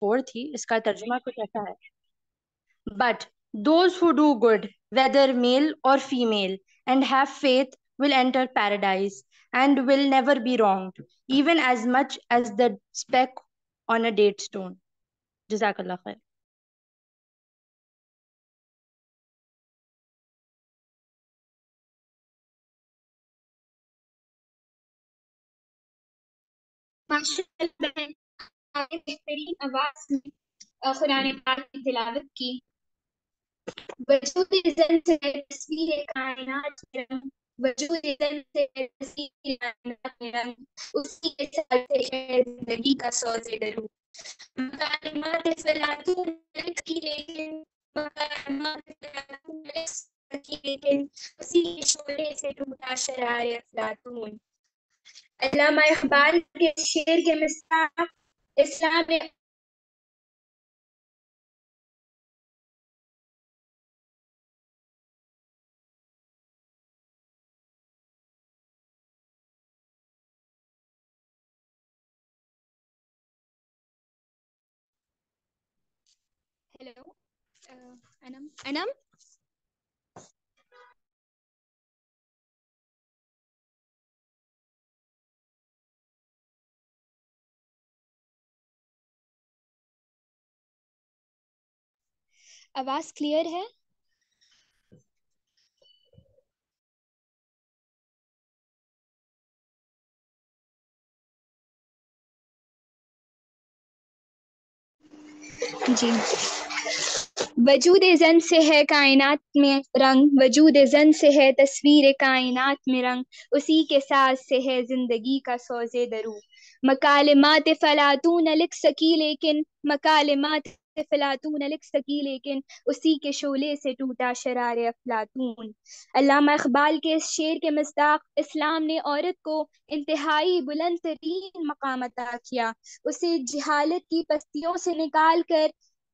Four थी इसका तर्जमा कुछ ऐसा है but those who do good whether male और female and have faith will enter paradise and will never be wrong even as much as the speck on a date stone जजाकल्ला खैर माशा अल्लाह बेहतरीन आवाज में कुरान पाक की तिलावत की वजूद जन से तस्वीर कायनात रंग वजूद जन से तस्वीर कायनात रंग उसी के साथ है जिंदगी का सौज डरू मकालमात फलातू मलक की लेकिन मकालमात फलातू मलक की लेकिन उसी के शोले से टूटा शरार अफलातून अल्लामा इकबाल के शेर के मिसाक Islamic Hello, uh, Anam. Anam? आवाज क्लियर है जी वजूद जन से है कायनात में रंग वजूद जन से है तस्वीर कायनात में रंग उसी के साथ से है जिंदगी का सोजे दरू मकाल मात फलातू न लिख सकी लेकिन मकाल मात फलातून अलग सकी लेकिन उसी के शोले से टूटा शरार अफलातून अलामा इकबाल के इस शेर के मजदाक इस्लाम ने औरत को इंतहाई बुलंद तरीन मकाम अदा किया उसे जहालत की पस्तियों से निकाल कर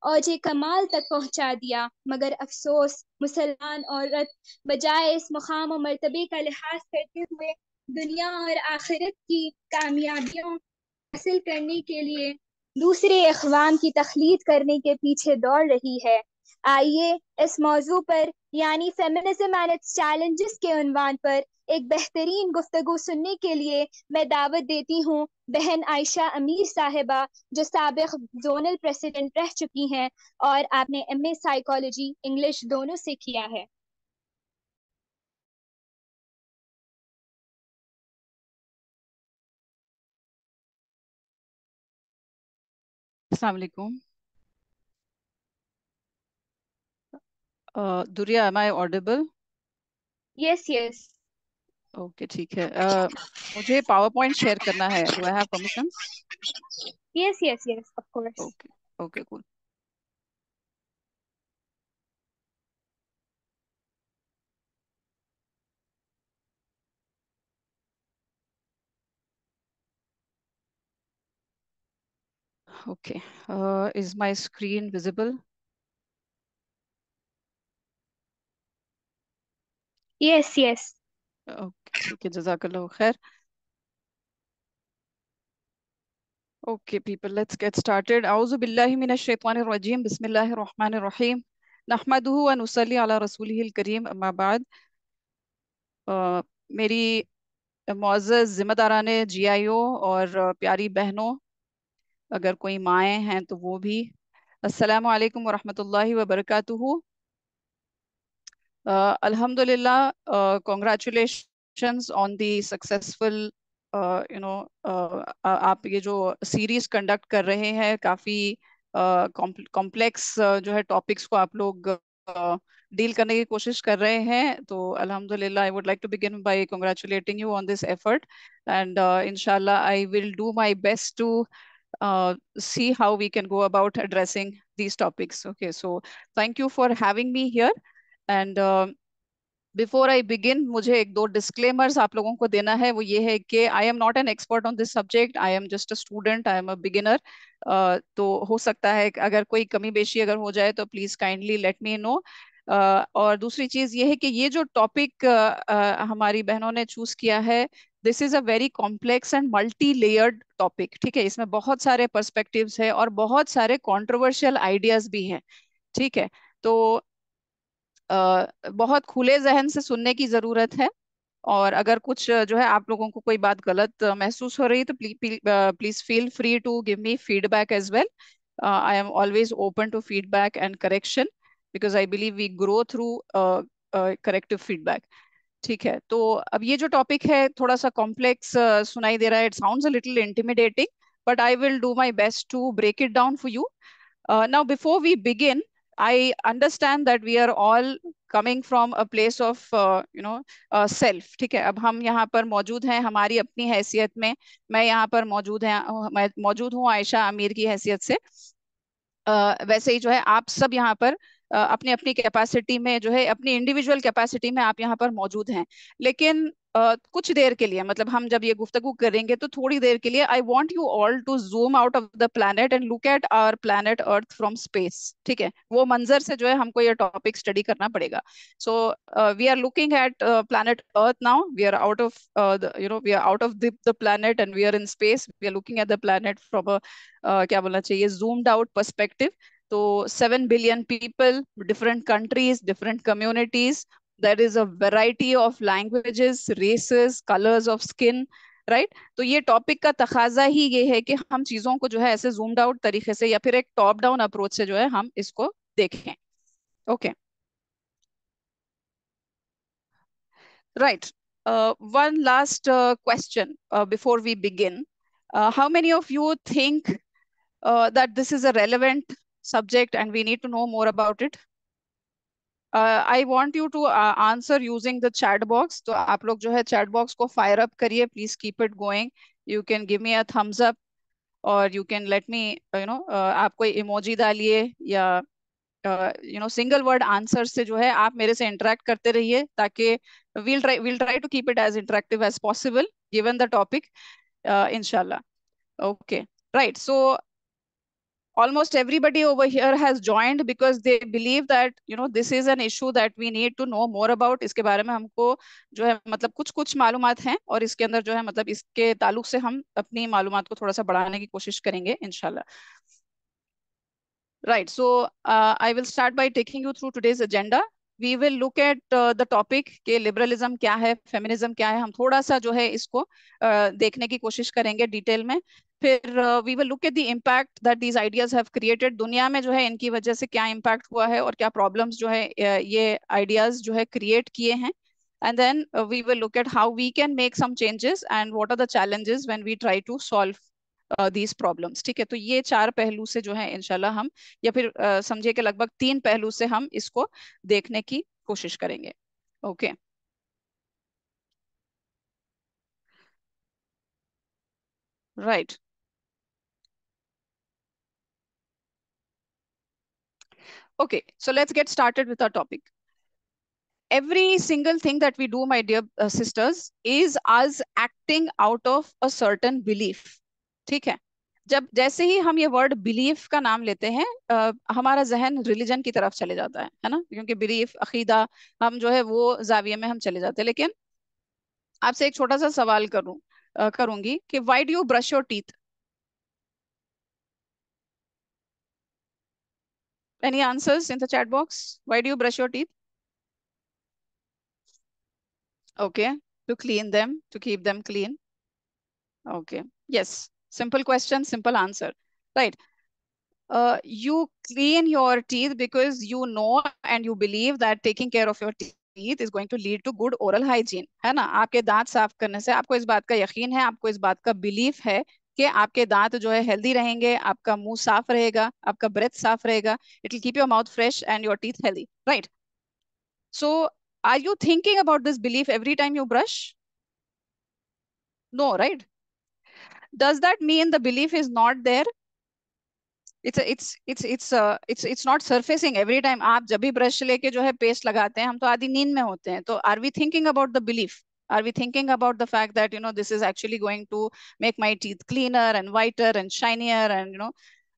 औजे कमाल तक पहुंचा दिया मगर अफसोस मुसलमान औरत बजाय इस मुकाम और मरतबे का लिहाज करते हुए दुनिया और आखिरत की कामयाबियों हासिल करने के लिए दूसरे अखवाम की तखलीद करने के पीछे दौड़ रही है आइए इस मौजू पर यानी फेमिनिज्म चैलेंजेस के उनवान पर एक बेहतरीन गुफ्तगु सुनने के लिए मैं दावत देती हूँ बहन आयशा अमीर साहिबा जो सबक जोनल प्रेसिडेंट रह चुकी हैं और आपने एम ए साइकोलॉजी इंग्लिश दोनों से किया है वालेकुम uh, Duriya am audible audible yes yes okay ठीक है uh, मुझे पावर पॉइंट शेयर करना है okay okay cool okay. Uh, is my screen visible? Yes, yes. Okay, okay. Okay, people, let's get started. A'udhu billahi minash shaytanir rajim. Bismillahir rahmanir rahim. Nahmaduhu wa nusalli ala rasulihil kareem. Amma ba'd. Uh, meri muazzaz zimadarane GIO aur uh, piyari behno, अगर कोई माएँ हैं तो वो भी असलम वालेकुम वरहमतुल्लाहि वबरकातुहू congratulation on the successful you know आप ये जो सीरीज कंडक्ट कर रहे हैं काफी कॉम्प्लेक्स uh, uh, जो है टॉपिक्स को आप लोग डील uh, करने की कोशिश कर रहे हैं तो अल्हम्दुलिल्लाह I would like to begin by congratulating you on this effort and इनशाला I will do my best to Uh, see how we can go about addressing these topics. Okay, so thank you for having me here. And uh, before I begin मुझे एक दो disclaimers आप लोगों को देना है वो ये है कि I am not an expert on this subject I am just a student I am a beginner तो हो सकता है अगर कोई कमी बेशी अगर हो जाए तो please kindly let me know और दूसरी चीज़ ये है कि ये जो टॉपिक uh, uh, हमारी बहनों ने चूज किया है this is a very complex and multi layered topic ठीक है इसमें बहुत सारे परस्पेक्टिव है और बहुत सारे कॉन्ट्रोवर्शियल आइडियाज भी हैं ठीक है तो आ, बहुत खुले जहन से सुनने की जरूरत है और अगर कुछ जो है आप लोगों को कोई बात गलत महसूस हो रही है तो please feel free to give me feedback as well I am always open to feedback and correction because I believe we grow through corrective feedback ठीक है तो अब ये जो टॉपिक है थोड़ा सा कॉम्प्लेक्स uh, सुनाई दे रहा है it sounds a little intimidating but I will do my best to break it down for you now before we begin I understand that we are all coming from a place of you know self ठीक है अब हम यहाँ पर मौजूद हैं हमारी अपनी हैसियत में मैं यहाँ पर मौजूद है मौजूद हूँ आयशा आमिर की हैसियत से uh, वैसे ही जो है आप सब यहाँ पर uh, अपनी अपनी कैपेसिटी में जो है अपनी इंडिविजुअल कैपेसिटी में आप यहाँ पर मौजूद हैं लेकिन Uh, कुछ देर के लिए मतलब हम जब ये गुफ्तगु करेंगे तो थोड़ी देर के लिए I want you all to zoom out of the planet and look at our planet earth from space ठीक है वो मंजर से जो है हमको ये टॉपिक स्टडी करना पड़ेगा so we are looking at planet earth now we are out of you know we are out of the planet and we are in space we are looking at the planet from क्या बोलना चाहिए zoomed out perspective तो seven billion people different countries different communities there is a variety of languages races colours of skin right तो ये topic का तकाजा ही ये है कि हम चीजों को जो है ऐसे जूम्ड आउट तरीके से या फिर एक टॉप डाउन अप्रोच से जो है हम इसको देखें okay right one last question before we begin how many of you think that this is a relevant subject and we need to know more about it uh, I want you to uh, answer using the chat box. to aap log jo hai chat box ko fire up kariye Please keep it going. You can give me a thumbs up or you can let me you know uh, aap koi emoji डालिए या you know single word answer से जो है आप मेरे से interact करते रहिए ताकि we'll try we'll try to keep it as interactive as possible given the topic इनशाला okay right so almost everybody over here has joined because they believe that you know this is an issue that we need to know more about इसके बारे में हमको जो है मतलब कुछ कुछ मालूम हैं और इसके अंदर जो है मतलब इसके ताल्लुक से हम अपनी मालूम को थोड़ा सा बढ़ाने की कोशिश करेंगे इनशाला Right, so uh, I will start by taking you through today's agenda. We will look at uh, the topic के liberalism क्या है feminism क्या है हम थोड़ा सा जो है इसको uh, देखने की कोशिश करेंगे detail में फिर we will look at the impact that these ideas have created दुनिया में जो है इनकी वजह से क्या इम्पैक्ट हुआ है और क्या प्रॉब्लम्स जो है uh, ये आइडियाज जो है क्रिएट किए हैं and then we will look at how we can make some changes and what are the challenges when we try to solve these problems ठीक है तो ये चार पहलू से जो है इनशाला हम या फिर uh, समझे कि लगभग तीन पहलू से हम इसको देखने की कोशिश करेंगे okay okay. Right right. Okay, so let's get started with our topic. Every single thing that we do, my dear uh, sisters, is us acting out of a certain belief. ठीक है जब जैसे ही हम ये वर्ड बिलीफ का नाम लेते हैं आ, uh, हमारा जहन रिलीजन की तरफ चले जाता है है ना क्योंकि बिलीफ अकीदा हम जो है वो जाविये में हम चले जाते हैं लेकिन आपसे एक छोटा सा सवाल करूं आ, uh, करूंगी कि why do you brush your teeth Any answers in the chat box? Why do you brush your teeth? Okay, to clean them, to keep them clean. Okay, yes, simple question, simple answer, right? Uh, you clean your teeth because you know and you believe that taking care of your teeth is going to lead to good oral hygiene, है ना? आपके दांत साफ करने से आपको इस बात का यकीन है, आपको इस बात का belief है कि आपके दांत जो है हेल्दी रहेंगे आपका मुंह साफ रहेगा आपका ब्रेथ साफ रहेगा it will keep your mouth fresh and your teeth healthy right so are you thinking about this belief every time you brush no right does that mean the belief is not there it's it's it's it's it's it's not surfacing every time आप जब भी brush लेके जो है paste लगाते हैं हम तो आधी नींद में होते हैं तो are we thinking about the belief Are we thinking about the fact that, you know, this is actually going to make my teeth cleaner and whiter and shinier and, you know,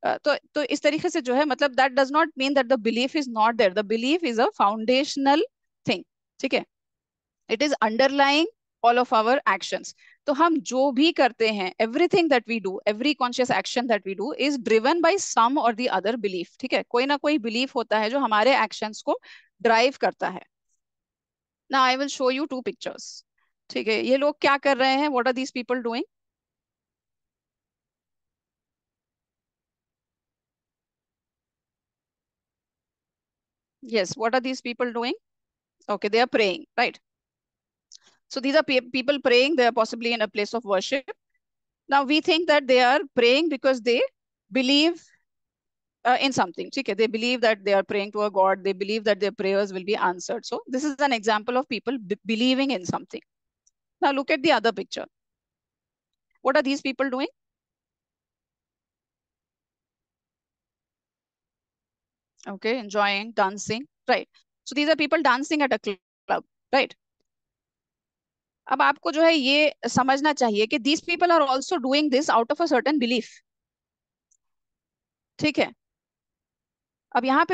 uh, तो तो इस तरीके से जो है मतलब that does not mean that the belief is not there the belief is a foundational thing ठीक है it is underlying all of our actions तो हम जो भी करते हैं everything that we do every conscious action that we do is driven by some और the other belief ठीक है कोई ना कोई बिलीफ होता है जो हमारे एक्शंस को ड्राइव करता है ना I will show you two pictures ठीक है ये लोग क्या कर रहे हैं what are these people doing yes what are these people doing okay they are praying right so these are people praying they are possibly in a place of worship now we think that they are praying because they believe uh, in something okay they believe that they are praying to a god they believe that their prayers will be answered so this is an example of people believing in something now look at the other picture. What are these people doing? Okay, enjoying, dancing, right. So these are people dancing at a club, right. अब आपको जो है ये समझना चाहिए कि these people are also doing this out of a certain belief ठीक है अब यहाँ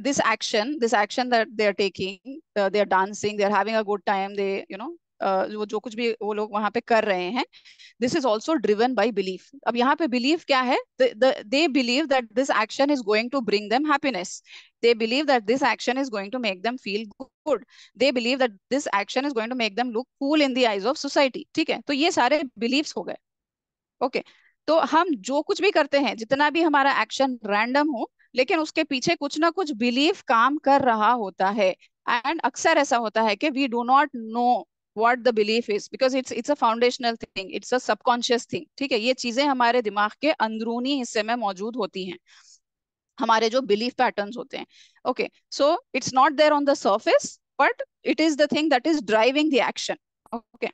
this action this action that they are taking uh, they are dancing they are having a good time they you know वो जो कुछ भी वो लोग वहां पे कर रहे हैं this is also driven by belief अब यहाँ पे बिलीव क्या है they believe that this action is going to bring them happiness they believe that this action is going to make them feel good they believe that this action is going to make them look cool in the eyes of society ठीक है तो ये सारे beliefs हो गए okay okay. तो हम जो कुछ भी करते हैं जितना भी हमारा एक्शन रैंडम हो लेकिन उसके पीछे कुछ ना कुछ बिलीव काम कर रहा होता है एंड अक्सर ऐसा होता है कि we do not know what the belief is because it's it's a foundational thing it's a subconscious thing ठीक है ये चीजें हमारे दिमाग के अंदरूनी हिस्से में मौजूद होती हैं हमारे जो बिलीफ पैटर्न्स होते हैं okay so it's not there on the surface but it is the thing that is driving the action okay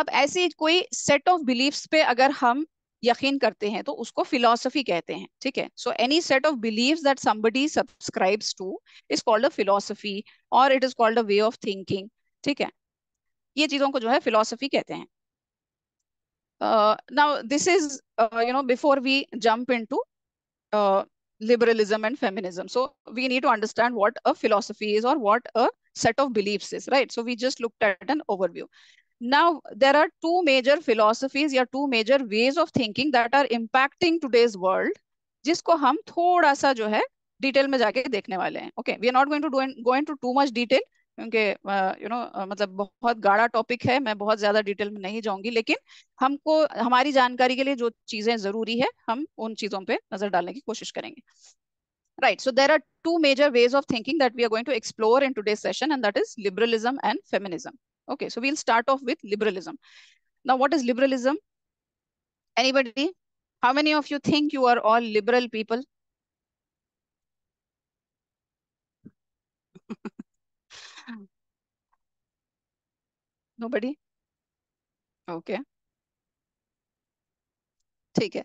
अब ऐसी कोई सेट ऑफ बिलीफ्स पे अगर हम यकीन करते हैं तो उसको फिलोसफी कहते हैं ठीक है so any set of beliefs that somebody subscribes to is called a philosophy और it is called a way of thinking ठीक है ये चीजों को जो है फिलोसफी कहते हैं now this is you know before we jump into liberalism and feminism so we need to understand what a philosophy is और what a set of beliefs is right so we just looked at an overview now there are two major philosophies या two major ways of thinking that are impacting today's world जिसको हम थोड़ा सा जो है detail में जाके देखने वाले हैं okay we are not going to going to too much detail क्योंकि यू नो मतलब बहुत गाढ़ा टॉपिक है मैं बहुत ज्यादा डिटेल में नहीं जाऊंगी लेकिन हमको हमारी जानकारी के लिए जो चीजें जरूरी है हम उन चीजों पर नजर डालने की कोशिश करेंगे right so there are two major ways of thinking that we are going to explore in today session and that is liberalism and feminism okay so we'll start off with liberalism now what is liberalism any how many of you think you are all liberal people nobody okay ठीक है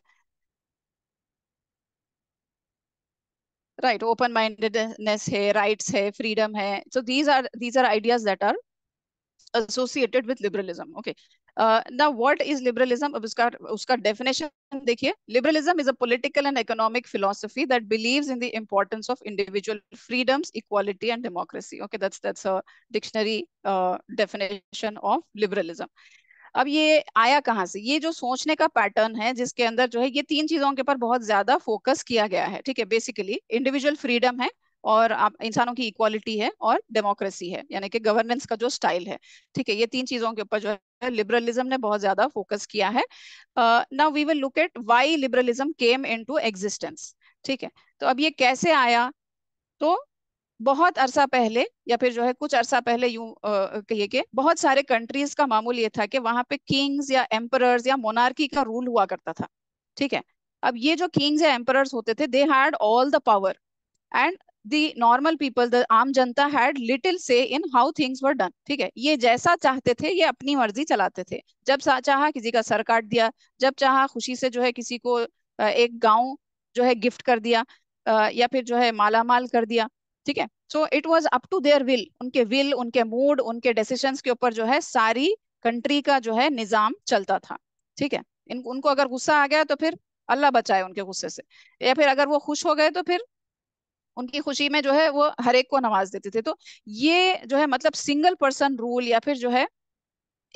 right open mindedness hai rights hai freedom hai so these are these are ideas that are associated with liberalism okay ना what is liberalism अब उसका उसका definition देखिए liberalism is a political and economic philosophy that believes in the importance of individual freedoms equality and democracy okay that's that's a dictionary definition of liberalism अब ये आया कहाँ से ये जो सोचने का पैटर्न है जिसके अंदर जो है ये तीन चीजों के ऊपर बहुत ज्यादा फोकस किया गया है ठीक है बेसिकली इंडिविजुअल फ्रीडम है और आप इंसानों की इक्वालिटी है और डेमोक्रेसी है यानी कि गवर्नेंस का जो स्टाइल है ठीक है ये तीन चीजों के ऊपर जो लिबरलिज्म ने बहुत ज्यादा फोकस किया है now we will look at why liberalism came into existence ठीक है तो अब ये कैसे आया तो बहुत अरसा पहले या फिर जो है कुछ अरसा पहले यू कहिए कि बहुत सारे कंट्रीज का मामूल ये था कि वहां पे किंग्स या एम्पर या मोनार्की का रूल हुआ करता था ठीक है अब ये जो किंग्स या एम्पर होते थे they had all the power and the normal people, the आम जनता had little say in how things were done. ठीक है ये जैसा चाहते थे ये अपनी मर्जी चलाते थे जब चाह किसी का सर काट दिया जब चाह खुशी से जो है किसी को एक गाँव जो है गिफ्ट कर दिया या फिर जो है माला माल कर दिया ठीक है so it was up to their will उनके विल उनके मूड उनके डिसीशन के ऊपर जो है सारी कंट्री का जो है निजाम चलता था ठीक है इन उनको अगर गुस्सा आ गया तो फिर अल्लाह बचाए उनके गुस्से से या फिर अगर वो खुश हो गए तो फिर उनकी खुशी में जो है वो हर एक को नमाज देते थे तो ये जो है मतलब सिंगल पर्सन रूल या फिर जो है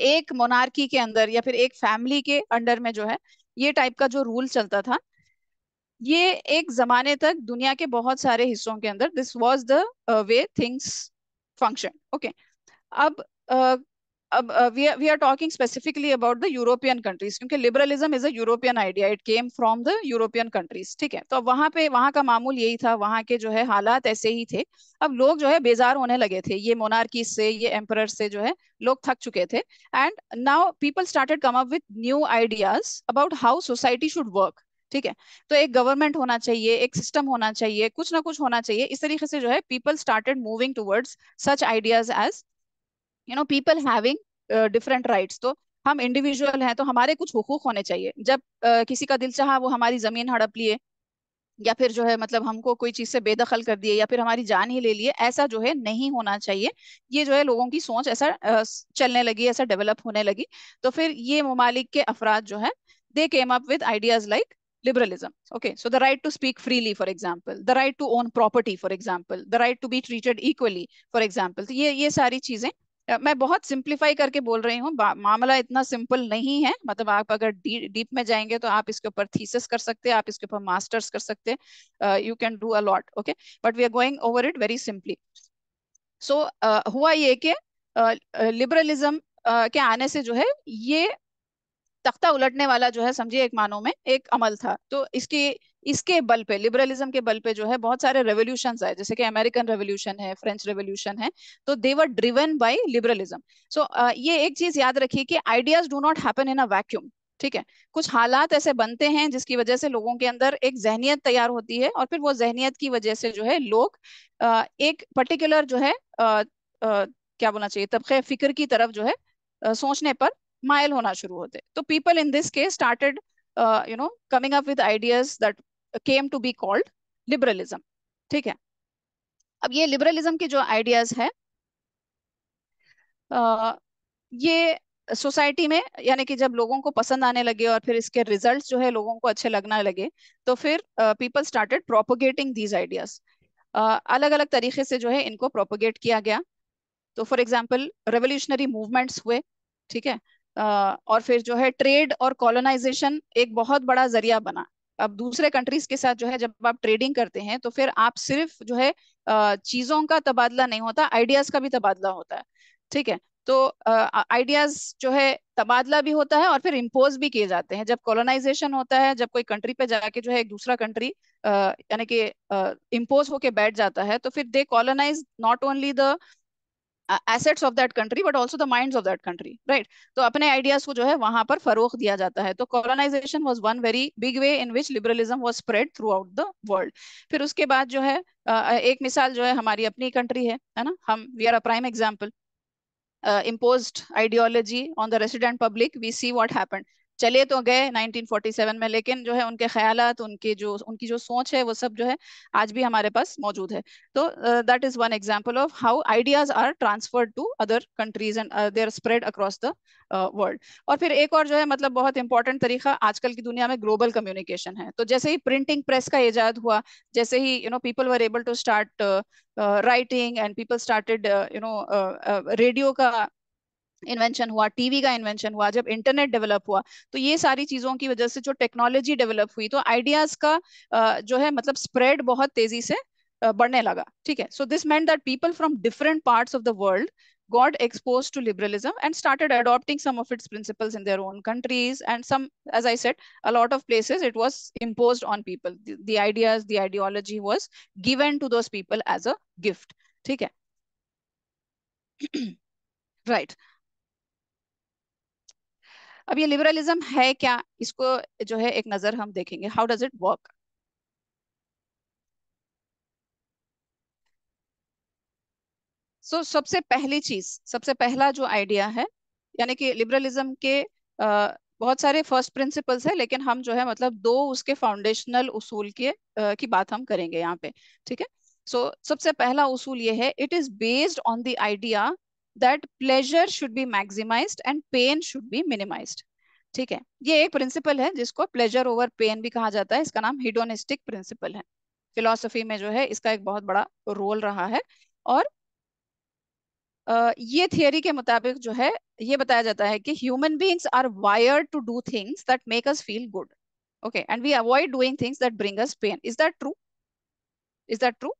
एक मोनार्की के अंदर या फिर एक फैमिली के अंडर में जो है ये टाइप का जो रूल चलता था ये एक जमाने तक दुनिया के बहुत सारे हिस्सों के अंदर this was the way things function okay अब uh, अब we we are talking specifically about the European countries क्योंकि liberalism is a European idea it came from the European countries ठीक है तो वहां वहाँ पे वहां का मामूल यही था वहाँ के जो है हालात ऐसे ही थे अब लोग जो है बेजार होने लगे थे ये मोनार्की से ये एम्पर से जो है लोग थक चुके थे and now people started come up with new ideas about how society should work ठीक है तो एक गवर्नमेंट होना चाहिए एक सिस्टम होना चाहिए कुछ ना कुछ होना चाहिए इस तरीके से जो है people started moving towards such ideas as you know people having different rights तो हम इंडिविजुअल हैं तो हमारे कुछ हुकूक होने चाहिए जब uh, किसी का दिल चाह वो हमारी जमीन हड़प लिए या फिर जो है मतलब हमको कोई चीज से बेदखल कर दिए या फिर हमारी जान ही ले लिए ऐसा जो है नहीं होना चाहिए ये जो है लोगों की सोच ऐसा uh, चलने लगी ऐसा डेवलप होने लगी तो फिर ये ममालिक के अफराद जो है they came up with ideas like liberalism okay so the right to speak freely for example the right to own property for example the right to be treated equally for example तो ये ये सारी चीजें मैं बहुत simplify करके बोल रही हूँ मामला इतना सिंपल नहीं है मतलब आप अगर डी, डीप में जाएंगे तो आप इसके ऊपर थीसिस कर सकते हैं आप इसके ऊपर मास्टर्स कर सकते हैं you can do a lot okay but we are going over it very simply so हुआ ये कि लिबरलिज्म uh, के आने से जो है ये तख्ता उलटने वाला जो है समझिए एक मानों में एक अमल था तो इसकी इसके बल पे लिबरलिज्म के बल पे जो है बहुत सारे रेवोल्यूशन आए जैसे कि अमेरिकन रेवोल्यूशन है फ्रेंच रेवोल्यूशन है तो they were driven by liberalism so ये एक चीज याद रखिए कि ideas do not happen in a vacuum ठीक है कुछ हालात ऐसे बनते हैं जिसकी वजह से लोगों के अंदर एक जहनीत तैयार होती है और फिर वो जहनीत की वजह से जो है लोग एक पर्टिकुलर जो है आ, आ, क्या बोलना चाहिए तबके फिक्र की तरफ जो है सोचने पर माइल होना शुरू होते तो people in this case started you know coming up with ideas that came to be called liberalism ठीक है अब ये लिबरलिज्म के जो आइडियाज है आ, ये सोसाइटी में यानी कि जब लोगों को पसंद आने लगे और फिर इसके रिजल्ट्स जो है लोगों को अच्छे लगना लगे तो फिर people started propagating these ideas अलग अलग तरीके से जो है इनको प्रोपोगेट किया गया तो फॉर एग्जाम्पल रेवोल्यूशनरी मूवमेंट्स हुए ठीक है और फिर जो है ट्रेड और कॉलोनाइजेशन एक बहुत बड़ा जरिया बना अब दूसरे कंट्रीज के साथ जो है जब आप ट्रेडिंग करते हैं तो फिर आप सिर्फ जो है चीजों का तबादला नहीं होता आइडियाज का भी तबादला होता है ठीक है तो आइडियाज जो है तबादला भी होता है और फिर इम्पोज भी किए जाते हैं जब कॉलोनाइजेशन होता है जब कोई कंट्री पे जाके जो है एक दूसरा कंट्री यानी कि इम्पोज होके बैठ जाता है तो फिर they colonize not only the assets of that country but also the mind of that country right तो अपने आइडियाज को जो है वहां पर फरोख दिया जाता है तो colonization was one very big way in which liberalism was spread throughout the world फिर उसके बाद जो है एक मिसाल जो है हमारी अपनी कंट्री है है ना हम we are a prime example impose ideology on the resident public we see what happened चले तो गए 1947 में लेकिन जो है उनके ख्याल उनके जो उनकी जो सोच है वो सब जो है आज भी हमारे पास मौजूद है तो that is one example of how ideas are transferred to other countries and they are spread across the world और फिर एक और जो है मतलब बहुत इंपॉर्टेंट तरीका आजकल की दुनिया में ग्लोबल कम्युनिकेशन है तो जैसे ही प्रिंटिंग प्रेस का ईजाद हुआ जैसे ही you know people were able to start writing and people started you know radio का इन्वेंशन हुआ टीवी का इन्वेंशन हुआ जब इंटरनेट डेवलप हुआ तो ये सारी चीजों की वजह से जो टेक्नोलॉजी डेवलप हुई तो आइडियाज का जो है मतलब स्प्रेड बहुत तेजी से बढ़ने लगा ठीक है so this meant that people from different part of the world got exposed to liberalism and started adopting some of its principles in their own countries and some as i said a lot of places it was imposed on people the, the ideas the ideology was given to those people as a gift theek hai right अब ये liberalism है क्या इसको जो है एक नजर हम देखेंगे how does it work so सबसे पहली चीज सबसे पहला जो आइडिया है यानी कि लिबरलिज्म के आ, बहुत सारे फर्स्ट प्रिंसिपल्स है लेकिन हम जो है मतलब दो उसके फाउंडेशनल उसूल के आ, की बात हम करेंगे यहाँ पे ठीक है सो so, सबसे पहला उसूल ये है it is based on the idea that pleasure should be maximized and pain should be minimized ठीक है ये एक प्रिंसिपल है जिसको प्लेजर ओवर पेन भी कहा जाता है इसका नाम हिडोनिस्टिक प्रिंसिपल है फिलोसफी में जो है इसका एक बहुत बड़ा रोल रहा है और ये थियोरी के मुताबिक जो है ये बताया जाता है कि human beings are wired to do things that make us feel good okay and we avoid doing things that bring us pain is that true is that true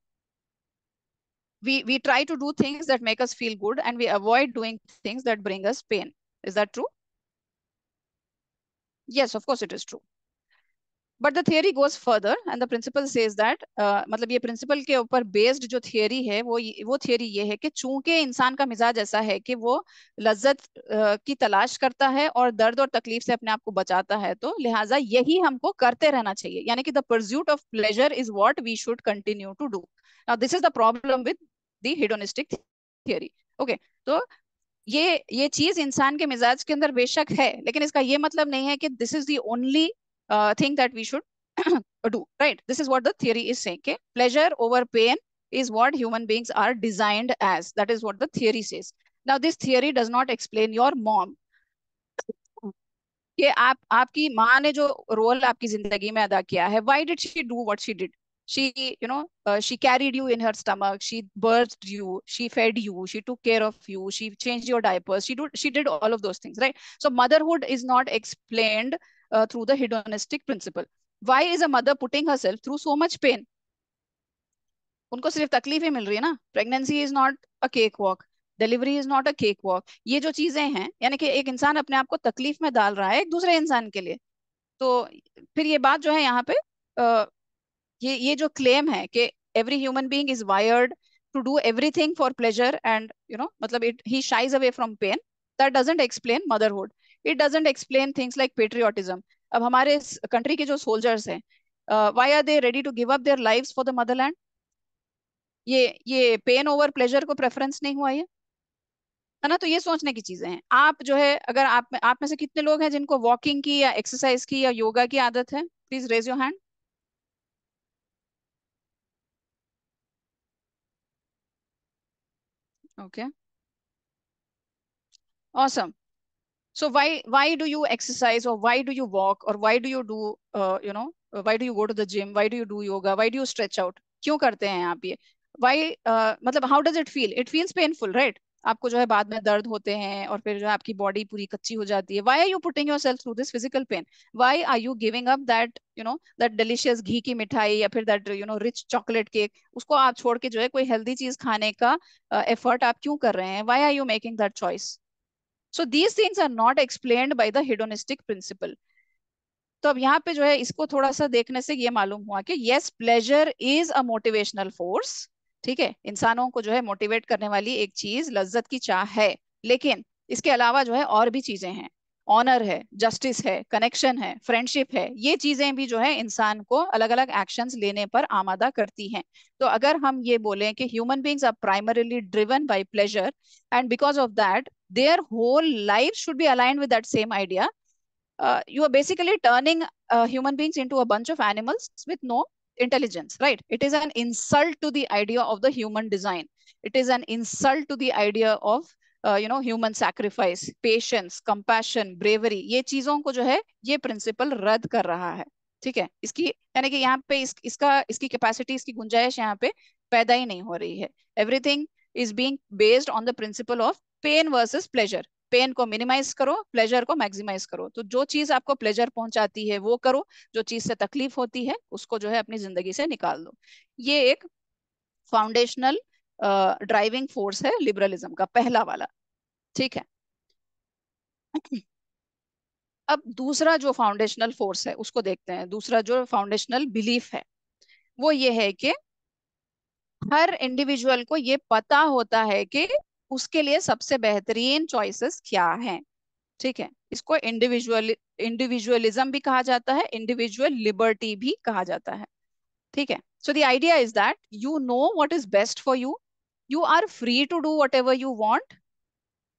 we we try to do things that make us feel good and we avoid doing things that bring us pain is that true yes of course it is true but the theory goes further and the principle says that मतलब ये principal के ऊपर based जो theory है वो वो theory ये है कि चूंकि इंसान का मिजाज ऐसा है कि वो लज्जत uh, की तलाश करता है और दर्द और तकलीफ से अपने आप को बचाता है तो लिहाजा यही हमको करते रहना चाहिए यानी कि the pursuit of pleasure is what we should continue to do this is the problem with the hedonistic theory okay तो ये ये चीज इंसान के मिजाज के अंदर बेशक है लेकिन इसका ये मतलब नहीं है कि this is the only thing that we should do right this is what the theory is के pleasure over pain is what human beings are designed as that is what the theory says now this theory does not explain your mom कि आप आपकी माँ ने जो role आपकी जिंदगी में अदा किया है why did she do what she did she you know uh, she carried you in her stomach she birthed you she fed you she took care of you she changed your diapers she did she did all of those things right so motherhood is not explained uh, through the hedonistic principle why is a mother putting herself through so much pain उनको सिर्फ तकलीफ ही मिल रही है ना pregnancy is not a cake walk delivery is not a cake walk ये जो चीजें हैं यानी कि एक इंसान अपने आप को तकलीफ में डाल रहा है एक दूसरे इंसान के लिए तो फिर ये बात जो है यहाँ पे ये ये जो क्लेम है कि every human being is wired to do everything for pleasure and you no मतलब it he shies away from pain that doesn't explain motherhood it doesn't explain things like patriotism अब हमारे country के जो soldiers हैं why are they ready to give up their lives for the motherland ये ये pain over pleasure को preference नहीं हुआ ये है ना तो ये सोचने की चीजें हैं आप जो है अगर आप आप में से कितने लोग हैं जिनको वॉकिंग की या एक्सरसाइज की या योगा की आदत है please raise your hand Okay. Awesome. So why why do you exercise or why do you walk or why do you do uh, you know uh, why do you go to the gym why do you do yoga why do you stretch out क्यों करते हैं why uh, मतलब how does it feel it feels painful right आपको जो है बाद में दर्द होते हैं और फिर जो है आपकी बॉडी पूरी कच्ची हो जाती है why are you putting yourself through this physical pain why are you giving up that you know that delicious घी की मिठाई या फिर that you know rich chocolate cake उसको आप छोड़ के जो है कोई हेल्दी चीज खाने का एफर्ट uh, आप क्यों कर रहे हैं why are you making that choice so these things are not explain by the hedonistic principle तो अब यहाँ पे जो है इसको थोड़ा सा देखने से ये मालूम हुआ कि yes pleasure is a motivational force ठीक है इंसानों को जो है मोटिवेट करने वाली एक चीज लज्जत की चाह है लेकिन इसके अलावा जो है और भी चीजें हैं ऑनर है जस्टिस है कनेक्शन है फ्रेंडशिप है ये चीजें भी जो है इंसान को अलग अलग एक्शंस लेने पर आमादा करती हैं तो अगर हम ये बोलें कि human beings are primarily driven by pleasure and because of that their whole life should be align with that same idea you are basically turning human beings to a bunch of animals with no intelligence, right? It is an insult to the idea of the human design. It is an insult to the idea of uh, you know human sacrifice, patience, compassion, bravery. ye cheezon ko jo hai ye principle rad kar raha hai theek hai iski yani ki yahan pe इस, इसका इसकी capacity इसकी गुंजाइश यहाँ पे पैदा ही नहीं हो रही है everything is being based on the principle of pain versus pleasure pain को मिनिमाइज करो प्लेजर को मैक्सिमाइज करो तो जो चीज आपको प्लेजर पहुंचाती है वो करो जो चीज से तकलीफ होती है उसको जो है अपनी जिंदगी से निकाल दो ये एक फाउंडेशनल ड्राइविंग फोर्स है लिबरलिज्म का पहला वाला ठीक है अब दूसरा जो फाउंडेशनल फोर्स है उसको देखते हैं दूसरा जो फाउंडेशनल बिलीफ है वो ये है कि हर इंडिविजुअल को ये पता होता है कि उसके लिए सबसे बेहतरीन चॉइसेस क्या हैं ठीक है इसको इंडिविजुअल इंडिविजुअलिज्म भी कहा जाता है इंडिविजुअल लिबर्टी भी कहा जाता है ठीक है so the idea is that you know what is best for you you are free to do whatever you want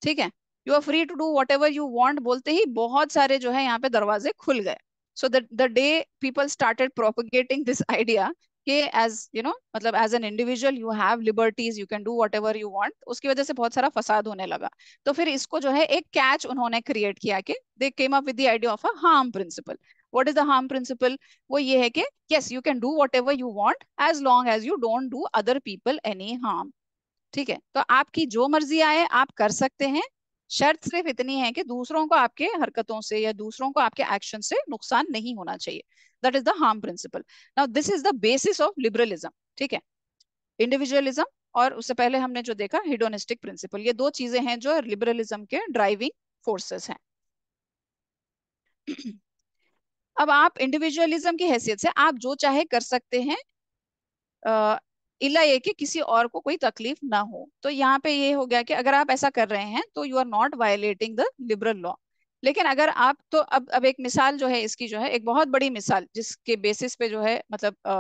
ठीक है you are free to do whatever you want बोलते ही बहुत सारे जो है यहाँ पे दरवाजे खुल गए so the the day people started propagating this idea कि एज यू नो मतलब as an individual you have liberties you can do whatever you want उसकी वजह से बहुत सारा फसाद होने लगा तो फिर इसको जो है एक कैच उन्होंने क्रिएट किया कि they came up with the idea of a harm principle what is the harm principle वो ये है कि yes you can do whatever you want as long as you don't do other people any harm ठीक है तो आपकी जो मर्जी आए आप कर सकते हैं शर्त सिर्फ इतनी है कि दूसरों को आपके हरकतों से या दूसरों को आपके एक्शन से नुकसान नहीं होना चाहिए that is the harm principle now this is the basis of liberalism ठीक है इंडिविजुअलिज्म और उससे पहले हमने जो देखा हिडोनिस्टिक प्रिंसिपल ये दो चीजें हैं जो लिबरलिज्म के ड्राइविंग फोर्सेस हैं अब आप इंडिविजुअलिज्म की हैसियत से आप जो चाहे कर सकते हैं इला ये कि किसी और को कोई तकलीफ ना हो तो यहाँ पे ये हो गया कि अगर आप ऐसा कर रहे हैं तो you are not violating the liberal law लेकिन अगर आप तो अब अब एक मिसाल जो है इसकी जो है एक बहुत बड़ी मिसाल जिसके बेसिस पे जो है मतलब आ,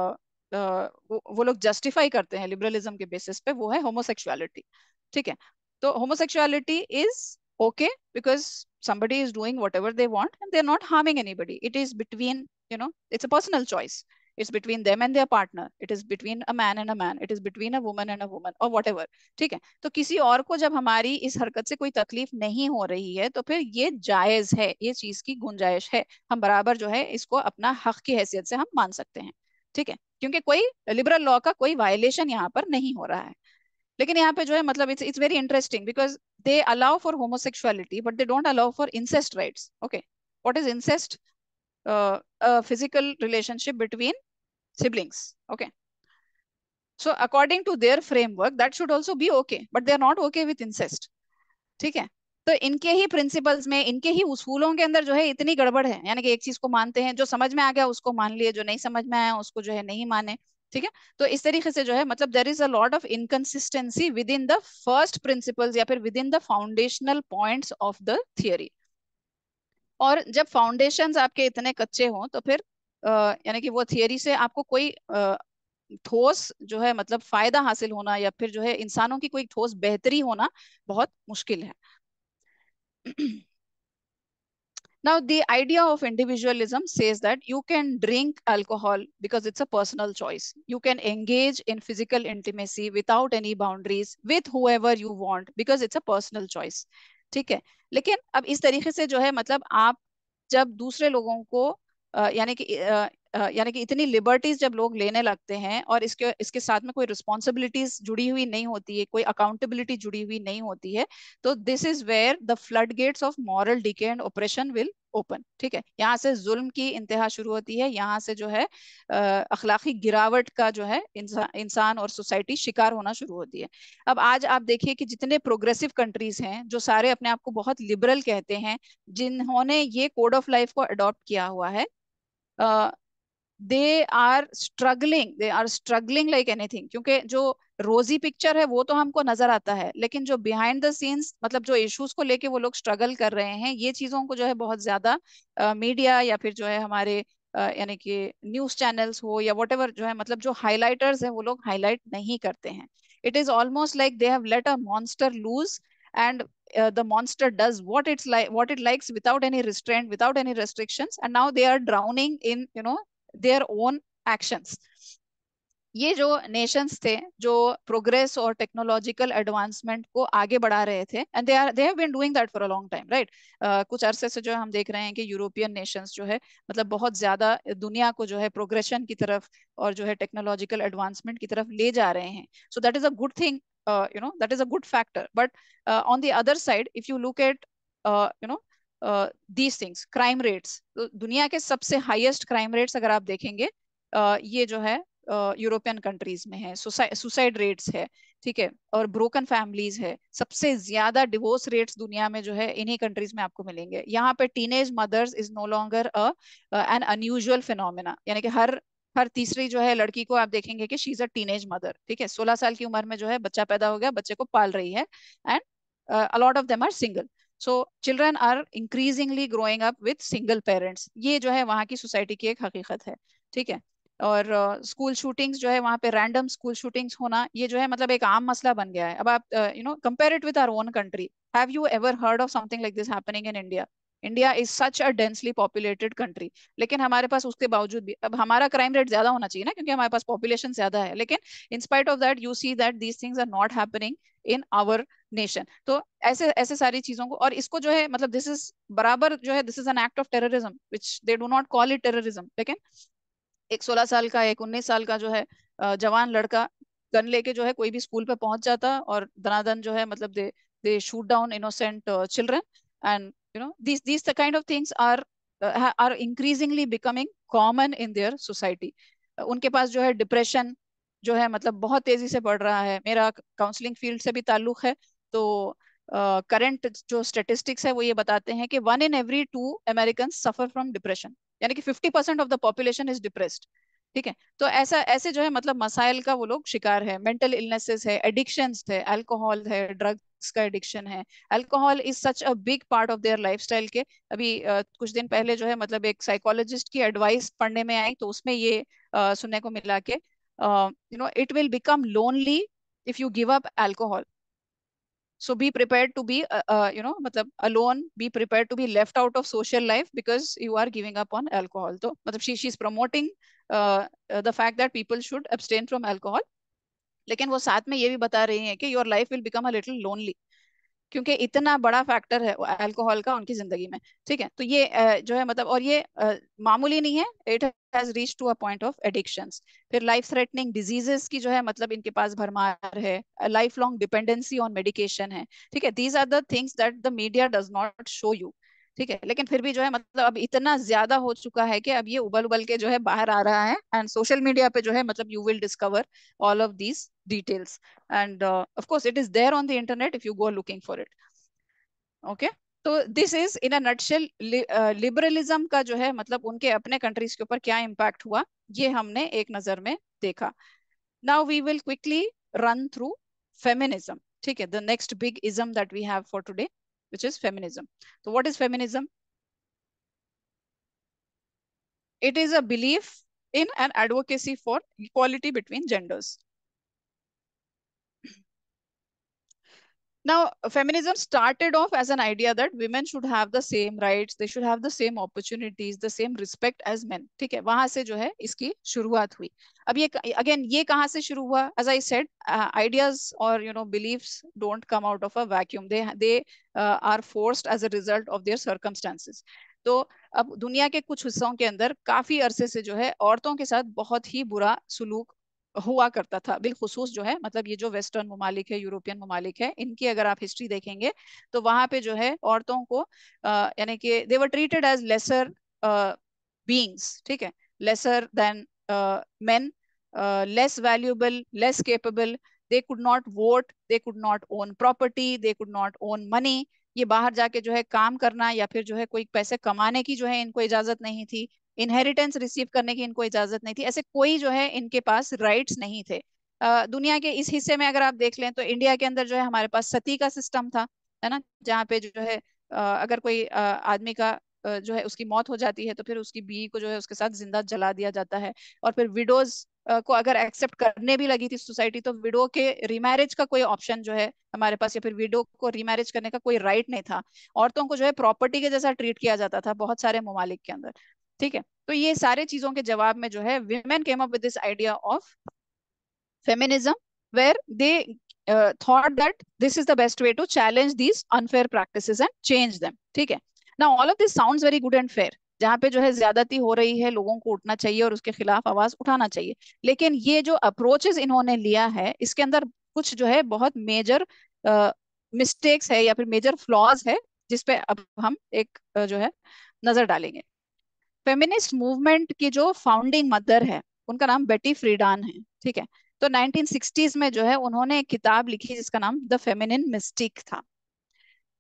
आ, वो, वो लोग जस्टिफाई करते हैं लिबरलिज्म के बेसिस पे वो है होमोसेक्सुअलिटी ठीक है तो homosexuality is okay because somebody is doing whatever they want and they're not harming anybody it is between you know it's a personal choice it's between them and their partner it is between a man and a man it is between a woman and a woman और what ठीक है तो किसी और को जब हमारी इस हरकत से कोई तकलीफ नहीं हो रही है तो फिर ये जायज है ये चीज की गुंजाइश है हम बराबर जो है इसको अपना हक की हैसियत से हम मान सकते हैं ठीक है क्योंकि कोई लिबरल लॉ का कोई वायलेशन यहाँ पर नहीं हो रहा है लेकिन यहाँ पे जो है मतलब it's it's very interesting because they allow for homosexuality but they don't allow for incest rights okay what is incest uh, a physical relationship between siblings. Okay. So according to their framework, that should also be okay. But they are not okay with incest. ठीक है तो इनके ही principles में इनके ही उसूलों के अंदर जो है इतनी गड़बड़ है यानी कि एक चीज को मानते हैं जो समझ में आ गया उसको मान लिए जो नहीं समझ में आया उसको जो है नहीं माने ठीक है तो इस तरीके से जो है मतलब there is a lot of inconsistency within the first principles या फिर within the foundational points of the theory और जब फाउंडेशन आपके इतने कच्चे हों तो फिर यानी कि वो थियोरी से आपको कोई आ, ठोस जो है मतलब फायदा हासिल होना या फिर जो है इंसानों की कोई ठोस बेहतरी होना बहुत मुश्किल है Now, the idea of individualism says that you can drink alcohol because it's a personal choice. You can engage in physical intimacy without any boundaries with whoever you want because it's a personal choice. ठीक है लेकिन अब इस तरीके से जो है मतलब आप जब दूसरे लोगों को यानी कि यानी कि इतनी लिबर्टीज जब लोग लेने लगते हैं और इसके इसके साथ में कोई रिस्पॉन्सिबिलिटीज जुड़ी हुई नहीं होती है कोई अकाउंटेबिलिटी जुड़ी हुई नहीं होती है तो this is where the floodgates of moral decay and operation will open ठीक है यहाँ से जुल्म की इंतहा शुरू होती है यहाँ से जो है अखलाकी गिरावट का जो है इंसान इंसान और सोसाइटी शिकार होना शुरू होती है अब आज आप देखिए कि जितने प्रोग्रेसिव कंट्रीज हैं जो सारे अपने आप को बहुत लिबरल कहते हैं जिन्होंने ये कोड ऑफ लाइफ को अडॉप्ट किया हुआ है they are struggling they are struggling like anything क्योंकि जो रोजी पिक्चर है वो तो हमको नजर आता है लेकिन जो बिहाइंड द सीन्स मतलब जो इश्यूज को लेके वो लोग स्ट्रगल कर रहे हैं ये चीजों को जो है बहुत ज्यादा मीडिया uh, या फिर जो है हमारे uh, यानी कि न्यूज चैनल्स हो या वट जो है मतलब जो हाईलाइटर्स है वो लोग हाईलाइट नहीं करते हैं it is almost like they have let a monster loose and the monster does what it's what it likes without any restraint without any restriction and now they are drowning in you know their own actions ये जो Nations थे जो progress और technological advancement को आगे बढ़ा रहे थे and they are they have been doing that for a long time right कुछ अरसे से जो हम देख रहे हैं कि यूरोपियन नेशंस जो है मतलब बहुत ज्यादा दुनिया को जो है प्रोग्रेशन की तरफ और जो है टेक्नोलॉजिकल एडवांसमेंट की तरफ ले जा रहे हैं so that is a good thing you know that is a good factor but on the other side if you look at you know these things crime rates तो दुनिया के सबसे हाईएस्ट क्राइम रेट्स अगर आप देखेंगे uh, ये जो है यूरोपियन uh, कंट्रीज में है सुसाइड रेट्स है ठीक है और ब्रोकन फैमिलीज है सबसे ज्यादा डिवोर्स रेट्स दुनिया में जो है इन्हीं कंट्रीज में आपको मिलेंगे यहाँ पे teenage mothers is no longer an unusual phenomena यानी कि हर हर तीसरी जो है लड़की को आप देखेंगे कि शीज अ टीनेज मदर ठीक है सोलह साल की उम्र में जो है बच्चा पैदा हो गया बच्चे को पाल रही है and a lot of them are single so children are increasingly growing up with single parents ये जो है वहाँ की सोसाइटी की एक हकीकत है ठीक है और स्कूल uh, शूटिंग्स जो है वहाँ पे रैंडम स्कूल शूटिंग्स होना ये जो है मतलब एक आम मसला बन गया है अब आप you know compare it with our own country have you ever heard of something like this happening in India India is such a densely populated country लेकिन हमारे पास उसके बावजूद भी अब हमारा क्राइम रेट ज्यादा होना चाहिए ना क्योंकि हमारे पास पॉपुलेशन ज्यादा है लेकिन in spite of that you see that these things are not happening in our nation तो ऐसे ऐसे सारी चीजों को और इसको जो है मतलब दिस इज बराबर जो है this is an act of terrorism which they do not call it terrorism लेकिन एक सोलह साल का एक उन्नीस साल का जो है जवान लड़का गन लेके जो है कोई भी स्कूल पे पहुंच जाता और धनाधन जो है मतलब they they shoot down innocent children and you know these these the kind of things are uh, are increasingly becoming common in their society uh, उनके पास जो है डिप्रेशन जो है मतलब बहुत तेजी से बढ़ रहा है मेरा काउंसलिंग फील्ड से भी ताल्लुक है तो करंट uh, जो स्टेटिस्टिक्स है वो ये बताते हैं कि one in every two American suffer from depression यानी कि fifty percent of the population is depressed ठीक है तो ऐसा ऐसे जो है मतलब मसाइल का वो लोग शिकार है मेंटल इलनेसेस है एडिक्शंस है अल्कोहल है ड्रग्स ड्रग्स का एडिक्शन है alcohol is such a big part of their lifestyle के अभी uh, कुछ दिन पहले जो है मतलब एक साइकोलॉजिस्ट की एडवाइस पढ़ने में आई तो उसमें ये uh, सुनने को मिला के you know it will become lonely if you give up alcohol so be prepared to be uh, uh, you know matlab alone be prepared to be left out of social life because you are giving up on alcohol so matlab she she's promoting uh, uh, the fact that people should abstain from alcohol लेकिन वो साथ में ये भी बता रही है कि your life will become a little lonely क्योंकि इतना बड़ा फैक्टर है अल्कोहल का उनकी जिंदगी में ठीक है तो ये जो है मतलब और ये मामूली नहीं है it has reach to a point of addiction फिर लाइफ थ्रेटनिंग डिजीजेस की जो है मतलब इनके पास भरमार है lifelong dependency on medication है ठीक है these are the things that the media does not show you ठीक है लेकिन फिर भी जो है मतलब अब इतना ज्यादा हो चुका है कि अब ये उबल उबल के जो है बाहर आ रहा है एंड सोशल मीडिया पे जो है मतलब you will discover all of these details and of course it is there on the internet if you go looking for it okay तो this is in a nutshell liberalism का जो है मतलब उनके अपने कंट्रीज के ऊपर क्या इम्पैक्ट हुआ ये हमने एक नजर में देखा now we will quickly run through feminism ठीक है the next big ism that we have for today which is feminism. So what is feminism? It is a belief in an advocacy for equality between genders. Now, feminism started off as an idea that women should have the same rights, they should have the same opportunities, the same respect as men. ठीक है वहां से जो है इसकी शुरुआत हुई अब ये अगेन ये कहाँ से शुरू हुआ एज आई सेड आइडियाज और you know beliefs don't come out of a vacuum they they are forced as a result of their circumstances तो अब दुनिया के कुछ हिस्सों के अंदर काफी अरसे से जो है औरतों के साथ बहुत ही बुरा सुलूक हुआ करता था बिलखसूस जो है मतलब ये जो वेस्टर्न ममालिक है यूरोपियन ममालिक है इनकी अगर आप हिस्ट्री देखेंगे तो वहां पे जो है औरतों को यानी कि they were treated as lesser beings ठीक है lesser than man less valuable less capable they could not vote they could not own property they could not own money ये बाहर जाके जो है काम करना या फिर जो है कोई पैसे कमाने की जो है इनको इजाजत नहीं थी इनहेरिटेंस रिसीव करने की इनको इजाजत नहीं थी ऐसे कोई जो है इनके पास राइट्स नहीं थे दुनिया के इस हिस्से में अगर आप देख लें तो इंडिया के अंदर जो है हमारे पास सती का सिस्टम था है ना जहाँ पे जो है अगर कोई आदमी का जो है उसकी मौत हो जाती है तो फिर उसकी बीवी को जो है उसके साथ जिंदा जला दिया जाता है और फिर विडोज को अगर एक्सेप्ट करने भी लगी थी सोसाइटी तो विडो के रिमैरिज का कोई ऑप्शन जो है हमारे पास या फिर विडो को रिमैरिज करने का कोई राइट नहीं था औरतों को जो है प्रॉपर्टी के जैसा ट्रीट किया जाता था बहुत सारे ममालिक के अंदर ठीक है तो ये सारे चीजों के जवाब में जो है women came up with this idea of feminism where they thought that this is the best way to challenge these unfair practice and change them ठीक है ना all of this sound very good and fair जहाँ पे जो है ज्यादाती हो रही है लोगों को उठना चाहिए और उसके खिलाफ आवाज उठाना चाहिए लेकिन ये जो अप्रोचेस इन्होंने लिया है इसके अंदर कुछ जो है बहुत मेजर मिस्टेक्स uh, है या फिर मेजर फ्लॉज है जिसपे अब हम एक uh, जो है नजर डालेंगे फेमिनिस्ट मूवमेंट की जो फाउंडिंग मदर है उनका नाम बेटी फ्रीडान है ठीक है तो 1960s में जो है उन्होंने एक किताब लिखी जिसका नाम द फेमिनिन मिस्टिक था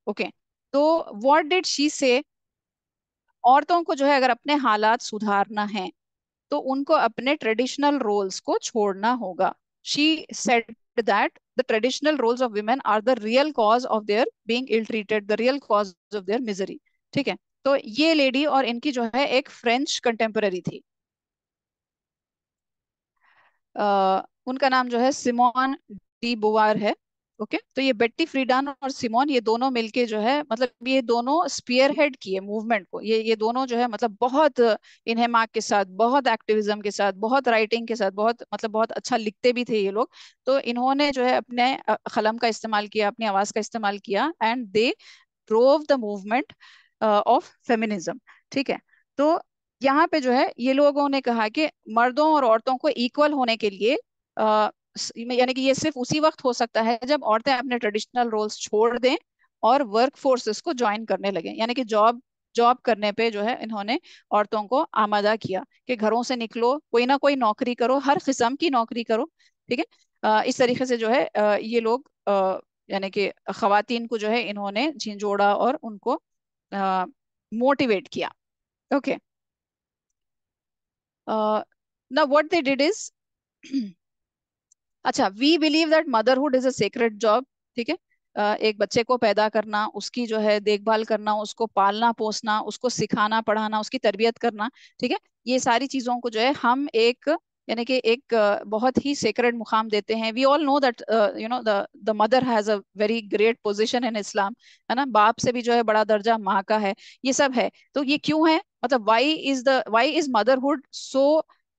ओके तो व्हाट डिड शी से औरतों को जो है अगर अपने हालात सुधारना है तो उनको अपने ट्रेडिशनल रोल्स को छोड़ना होगा she said that the traditional roles of women are the real cause of their being ill treated the real cause of ठीक है तो ये लेडी और इनकी जो है एक फ्रेंच कंटेम्पररी थी आ, उनका नाम जो है सिमोन डी बुआर है ओके okay? तो ये बेट्टी फ्रीडान और सिमोन ये दोनों मिलके जो है मतलब ये दोनों स्पीयर हेड किए मूवमेंट को ये ये दोनों जो है मतलब बहुत इन्हें मार्क के साथ बहुत एक्टिविज्म के साथ बहुत राइटिंग के साथ बहुत मतलब बहुत अच्छा लिखते भी थे ये लोग तो इन्होंने जो है अपने कलम का इस्तेमाल किया अपनी आवाज का इस्तेमाल किया and they drove the movement of feminism ठीक है तो यहाँ पे जो है ये लोगों ने कहा कि मर्दों और औरतों को इक्वल होने के लिए यानी कि ये सिर्फ उसी वक्त हो सकता है जब औरतें अपने ट्रेडिशनल रोल्स छोड़ दें और वर्क फोर्सेस को ज्वाइन करने लगे यानी कि जॉब जॉब करने पे जो है इन्होंने औरतों को आमादा किया कि घरों से निकलो कोई ना कोई नौकरी करो हर किस्म की नौकरी करो ठीक है इस तरीके से जो है ये लोग यानी कि खातन को जो है इन्होंने झिंझोड़ा और उनको मोटिवेट किया okay uh, now what they did is अच्छा we believe that motherhood is a sacred job ठीक है एक बच्चे को पैदा करना उसकी जो है देखभाल करना उसको पालना पोसना उसको सिखाना पढ़ाना उसकी तरबियत करना ठीक है ये सारी चीजों को जो है हम एक यानी कि एक बहुत ही सेक्रेट मुकाम देते हैं we all know that you know the mother has a very great position in Islam है ना बाप से भी जो है बड़ा दर्जा माँ का है ये सब है तो ये क्यों है मतलब why is the why is motherhood so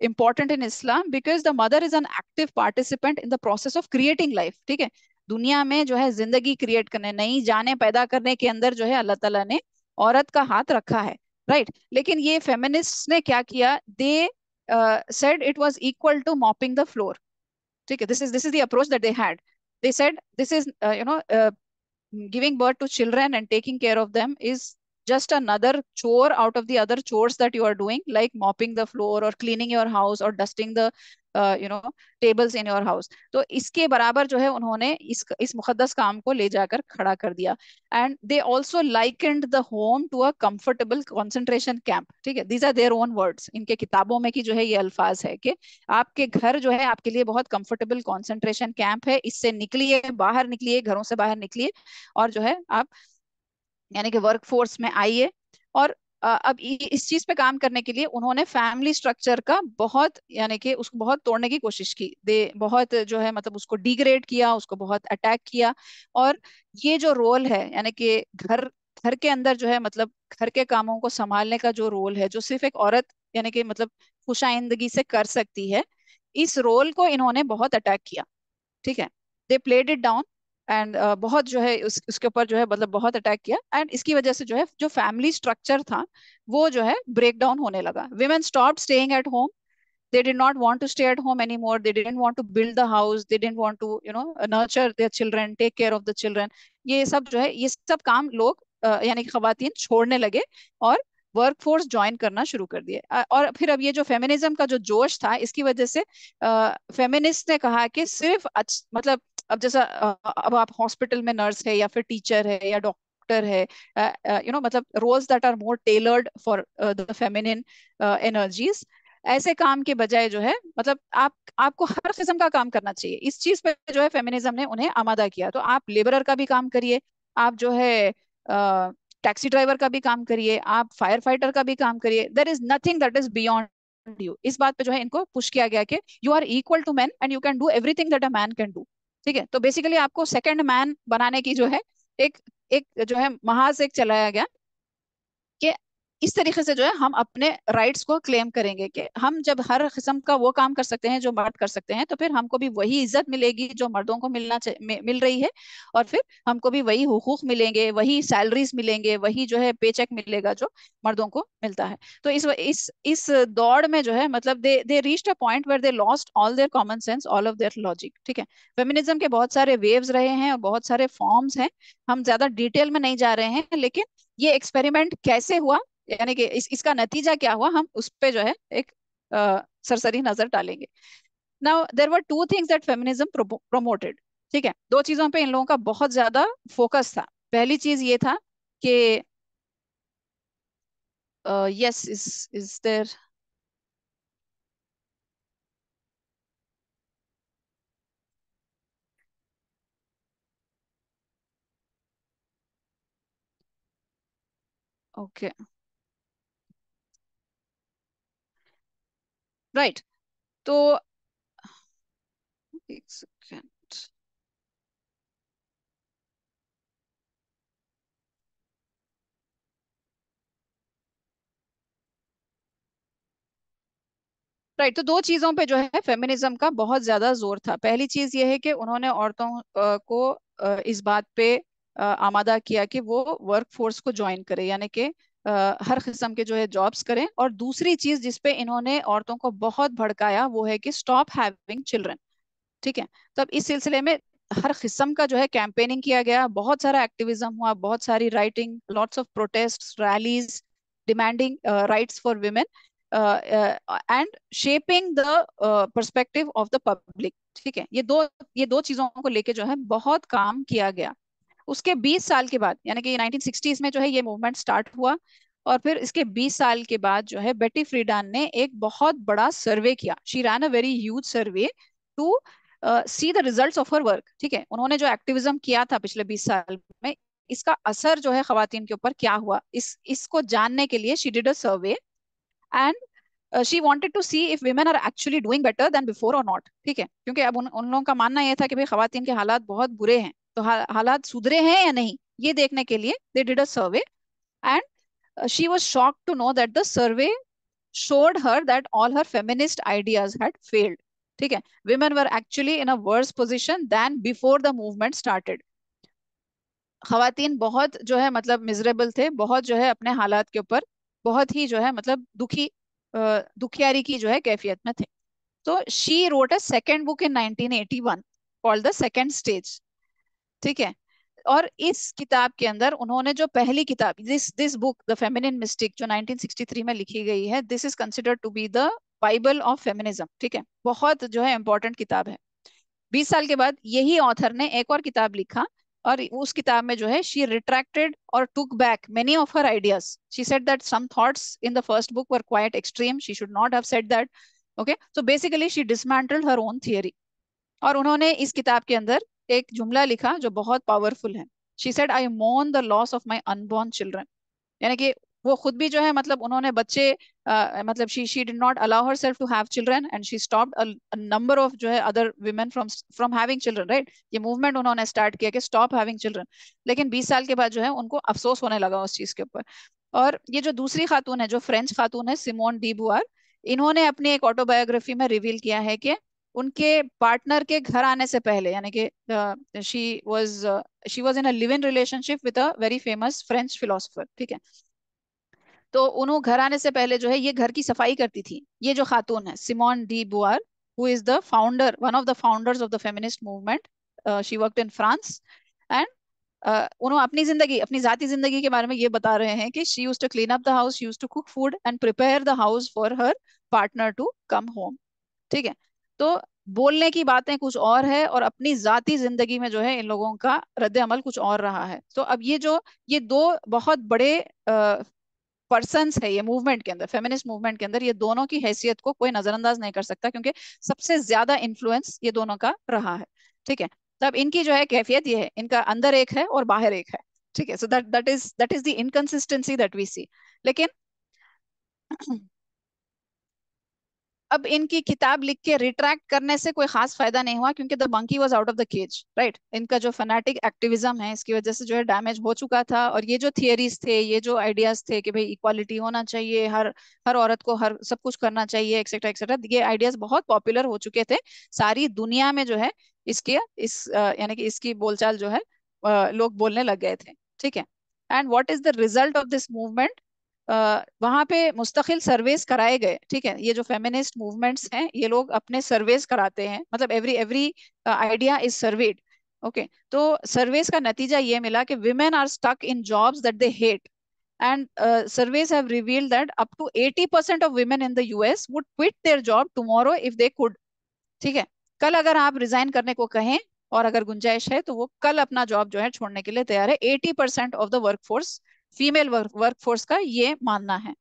important in Islam because the mother is an active participant in the process of creating life ठीक है दुनिया में जो है जिंदगी क्रिएट करने नई जाने पैदा करने के अंदर जो है अल्लाह तला ने औरत का हाथ रखा है राइट right? लेकिन ये फेमिनिस्ट ने क्या किया they uh, said it was equal to mopping the floor. Okay, this is this is the approach that they had. They said this is uh, you know uh, giving birth to children and taking care of them is just another chore out of the other chores that you are doing like mopping the floor or cleaning your house or dusting the you know tables in your house तो इसके बराबर जो है उन्होंने इस इस मुकदस काम को ले जाकर खड़ा कर दिया and they also liken the home to a comfortable concentration camp ठीक है these are their own words इनके किताबों में की जो है ये अल्फाज है कि आपके घर जो है आपके लिए बहुत कंफर्टेबल कॉन्सेंट्रेशन कैंप है इससे निकलिए बाहर निकलिए घरों से बाहर निकलिए और जो है आप यानी कि वर्कफोर्स में आई है और अब इस चीज पे काम करने के लिए उन्होंने फैमिली स्ट्रक्चर का बहुत यानी कि उसको बहुत तोड़ने की कोशिश की दे बहुत जो है मतलब उसको डिग्रेड किया उसको बहुत अटैक किया और ये जो रोल है यानी कि घर घर के अंदर जो है मतलब घर के कामों को संभालने का जो रोल है जो सिर्फ एक औरत यानी कि मतलब खुशाइंदगी से कर सकती है इस रोल को इन्होंने बहुत अटैक किया ठीक है they played it down and uh, बहुत जो है उस, उसके ऊपर जो है मतलब बहुत अटैक किया एंड इसकी वजह से जो है जो फैमिली स्ट्रक्चर था वो जो है ब्रेक डाउन होने लगा women stop staying at home did not not to stay at home any more they didn't want to build the house they didn't want to you know nurture the children take care of the children ये सब जो है ये सब काम लोग यानी कि खातन छोड़ने लगे और वर्क फोर्स ज्वाइन करना शुरू कर दिए और फिर अब ये जो फेमिनिज्म का जो जोश था इसकी वजह से फेमिनिस्ट ने कहा कि सिर्फ मतलब अब जैसा अब आप हॉस्पिटल में नर्स है या फिर टीचर है या डॉक्टर है यू नो मतलब roles that are more tailored for the feminine energies ऐसे काम के बजाय जो है मतलब आप आपको हर किस्म का काम करना चाहिए इस चीज पे जो है फेमिनिज्म ने उन्हें आमादा किया तो आप लेबरर का भी काम करिए आप जो है टैक्सी ड्राइवर का भी काम करिए आप फायर फाइटर का भी काम करिए there is nothing that is beyond you इस बात पे जो है इनको पुश किया गया कि you are equal to man and you can do everything that a man can do ठीक है तो बेसिकली आपको सेकेंड मैन बनाने की जो है एक एक जो है महाज एक चलाया गया इस तरीके से जो है हम अपने राइट्स को क्लेम करेंगे कि हम जब हर किस्म का वो काम कर सकते हैं जो मर्द कर सकते हैं तो फिर हमको भी वही इज्जत मिलेगी जो मर्दों को मिलना मिल रही है और फिर हमको भी वही हकूक मिलेंगे वही सैलरीज मिलेंगे वही जो है पे चेक मिलेगा जो मर्दों को मिलता है तो इस इस इस दौड़ में जो है मतलब they they reached a point where they lost all their common sense all of their logic ठीक है फेमिनिज्म के बहुत सारे वेव्स रहे हैं और बहुत सारे फॉर्म्स हैं हम ज्यादा डिटेल में नहीं जा रहे हैं लेकिन ये एक्सपेरिमेंट कैसे हुआ यानी कि इस, इसका नतीजा क्या हुआ हम उस पर जो है एक आ, सरसरी नजर डालेंगे now there were two things that feminism promoted ठीक है दो चीजों पे इन लोगों का बहुत ज्यादा फोकस था पहली चीज ये था कि yes is is there Okay. Right तो एक सेकेंड राइट right, तो दो चीजों पे जो है फेमिनिज्म का बहुत ज्यादा जोर था पहली चीज ये है कि उन्होंने औरतों को इस बात पे आमादा किया कि वो वर्कफोर्स को ज्वाइन करे यानी कि हर किस्म के जो है जॉब्स करें और दूसरी चीज जिसपे इन्होंने औरतों को बहुत भड़काया वो है कि स्टॉप हैविंग चिल्ड्रन ठीक है तब इस सिलसिले में हर किस्म का जो है कैंपेनिंग किया गया बहुत सारा एक्टिविज्म हुआ बहुत सारी writing lots of protest rallies demanding rights for women and shaping the perspective of the public ठीक है ये दो ये दो चीजों को लेके जो है बहुत काम किया गया उसके 20 साल के बाद यानी कि 1960s में जो है ये मूवमेंट स्टार्ट हुआ और फिर इसके 20 साल के बाद जो है बेटी फ्रीडान ने एक बहुत बड़ा सर्वे किया she ran a very huge survey to see the result of her work ठीक है उन्होंने जो एक्टिविज्म किया था पिछले 20 साल में इसका असर जो है खातन के ऊपर क्या हुआ इस इसको जानने के लिए she did a survey and she wanted to see if women are actually doing better than before और नॉट ठीक है क्योंकि अब उन, उन लोगों का मानना यह था कि भाई खातन के हालात बहुत बुरे हैं तो हा, हालात सुधरे हैं या नहीं ये देखने के लिए they did a survey and she was shock to know that the survey showed her that all her feminist ideas had failed ठीक है women were actually in a worse position than before the movement started खातन बहुत जो है मतलब miserable थे बहुत जो है अपने हालात के ऊपर बहुत ही जो है मतलब दुखी दुखियारी की जो है कैफियत में थे तो she wrote a second book in nineteen eighty one call the Second Stage ठीक है और इस किताब के अंदर उन्होंने जो पहली किताब this this book the Feminine Mystique जो 1963 में लिखी गई है this is considered to be the bible of feminism ठीक है बहुत जो है इंपॉर्टेंट किताब है 20 साल के बाद यही ऑथर ने एक और किताब लिखा और उस किताब में जो है शी रिट्रैक्टेड और took back many of her ideas she said that some thoughts in the first book were quite extreme she should not have said that okay so basically she dismantled her own theory और उन्होंने इस किताब के अंदर एक जुमला लिखा जो बहुत पावरफुल है शी सेड आई मोन the loss of my unborn children यानी कि वो खुद भी जो है मतलब उन्होंने बच्चे आ, मतलब she she did not allow herself to have children and she stopped number of जो है other women from from having children right ये मूवमेंट उन्होंने स्टार्ट किया कि स्टॉप हैविंग चिल्ड्रन लेकिन 20 साल के बाद जो है उनको अफसोस होने लगा उस चीज के ऊपर और ये जो दूसरी खातून है जो फ्रेंच खातून है सिमोन डी बुआर इन्होंने अपनी एक ऑटोबायोग्राफी में रिवील किया है कि उनके पार्टनर के घर आने से पहले यानी कि she was she was in a live in relationship with a very famous French philosopher ठीक है तो उन्होंने घर आने से पहले जो है ये घर की सफाई करती थी ये जो खातून है Simone de Beauvoir who is the founder one of the founders of the feminist movement she work in France and uh, uh उन्होंने अपनी जिंदगी अपनी जाति जिंदगी के बारे में ये बता रहे हैं कि she used to clean up the house used to cook food and prepare the house for her partner to come home ठीक है तो बोलने की बातें कुछ और है और अपनी जाति जिंदगी में जो है इन लोगों का रद्द अमल कुछ और रहा है तो अब ये जो ये दो बहुत बड़े पर्सन है ये मूवमेंट के अंदर फेमिनिस्ट मूवमेंट के अंदर ये दोनों की हैसियत को कोई नजरअंदाज नहीं कर सकता क्योंकि सबसे ज्यादा इन्फ्लुएंस ये दोनों का रहा है ठीक है तब तो इनकी जो है कैफियत ये है इनका अंदर एक है और बाहर एक है ठीक है so that that is that is the inconsistency that we see लेकिन अब इनकी किताब लिख के रिट्रैक्ट करने से कोई खास फायदा नहीं हुआ क्योंकि the monkey was out of the cage right इनका जो फनाटिक एक्टिविज्म है इसकी वजह से जो है डैमेज हो चुका था और ये जो थियरीज थे ये जो आइडियाज थे कि भाई इक्वालिटी होना चाहिए हर हर औरत को हर सब कुछ करना चाहिए एक्सेट्रा एक्सेट्रा ये आइडियाज बहुत पॉपुलर हो चुके थे सारी दुनिया में जो है इसके इस यानी कि इसकी बोलचाल जो है लोग बोलने लग गए थे ठीक है and what is the result of this movement वहां पे मुस्तकिल सर्वेस कराए गए ठीक है ये जो फेमिनिस्ट मूवमेंट्स हैं ये लोग अपने सर्वेस कराते हैं मतलब every every idea is surveyed okay तो सर्वेस का नतीजा ये मिला कि women are stuck in jobs that they hate and uh, surveys have revealed that up to 80% of women in the US would quit their job tomorrow if they could ठीक है कल अगर आप रिजाइन करने को कहें और अगर गुंजाइश है तो वो कल अपना जॉब जो है छोड़ने के लिए तैयार है 80% of the workforce female work workforce का ये मानना है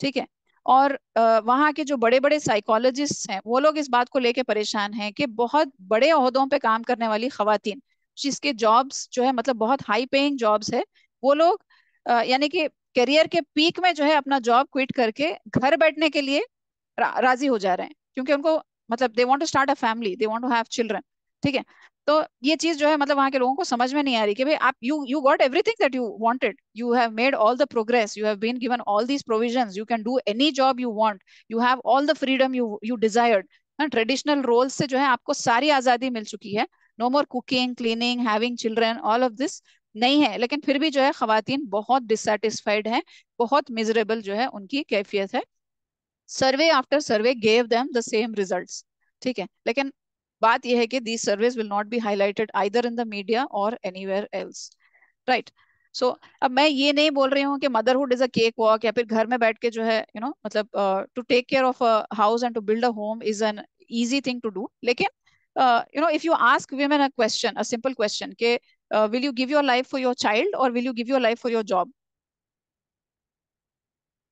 ठीक है और वहाँ के जो बड़े बड़े साइकोलॉजिस्ट हैं वो लोग इस बात को लेके परेशान हैं कि बहुत बड़े अहदों पे काम करने वाली खातन जिसके जॉब्स जो है मतलब बहुत हाई पेइंग जॉब्स है वो लोग यानी कि करियर के पीक में जो है अपना जॉब क्विट करके घर बैठने के लिए रा, राजी हो जा रहे हैं क्योंकि उनको मतलब they want to start a family they want to have children ठीक है तो ये चीज जो है मतलब वहां के लोगों को समझ में नहीं आ रही कि भाई आप you you got everything that you wanted you have made all the progress you have been given all these provision you can do any job you want you have all the freedom you you desired ना traditional role से जो है आपको सारी आजादी मिल चुकी है no more cooking cleaning having children all of this नहीं है लेकिन फिर भी जो है खातन बहुत डिससेटिस्फाइड है बहुत मिजरेबल जो है उनकी कैफियत है survey after survey gave them the same result ठीक है लेकिन baat ye hai ki these surveys will not be highlighted either in the media or anywhere else right so ab main ye nahi bol motherhood is a cake walk ya fir you know matlab uh, to take care of a house and to build a home is an easy thing to do lekin you know if you ask women a question a simple question will you give your life for your child or will you give your life for your job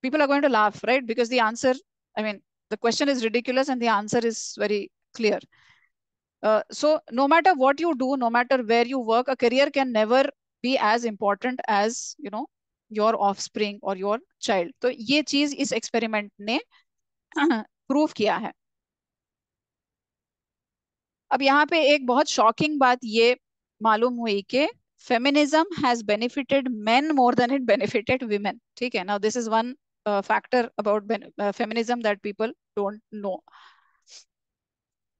people are going to laugh right because the answer i mean the question is ridiculous and the answer is very clear so no matter what you do, no matter where you work, a career can never be as important as you know your offspring or your child. so ye तो ये चीज इस experiment ने prove किया है अब यहाँ पे एक बहुत शॉकिंग बात ये मालूम हुई कि feminism has benefited men more than it benefited women ठीक है ना this is one factor about feminism that people don't know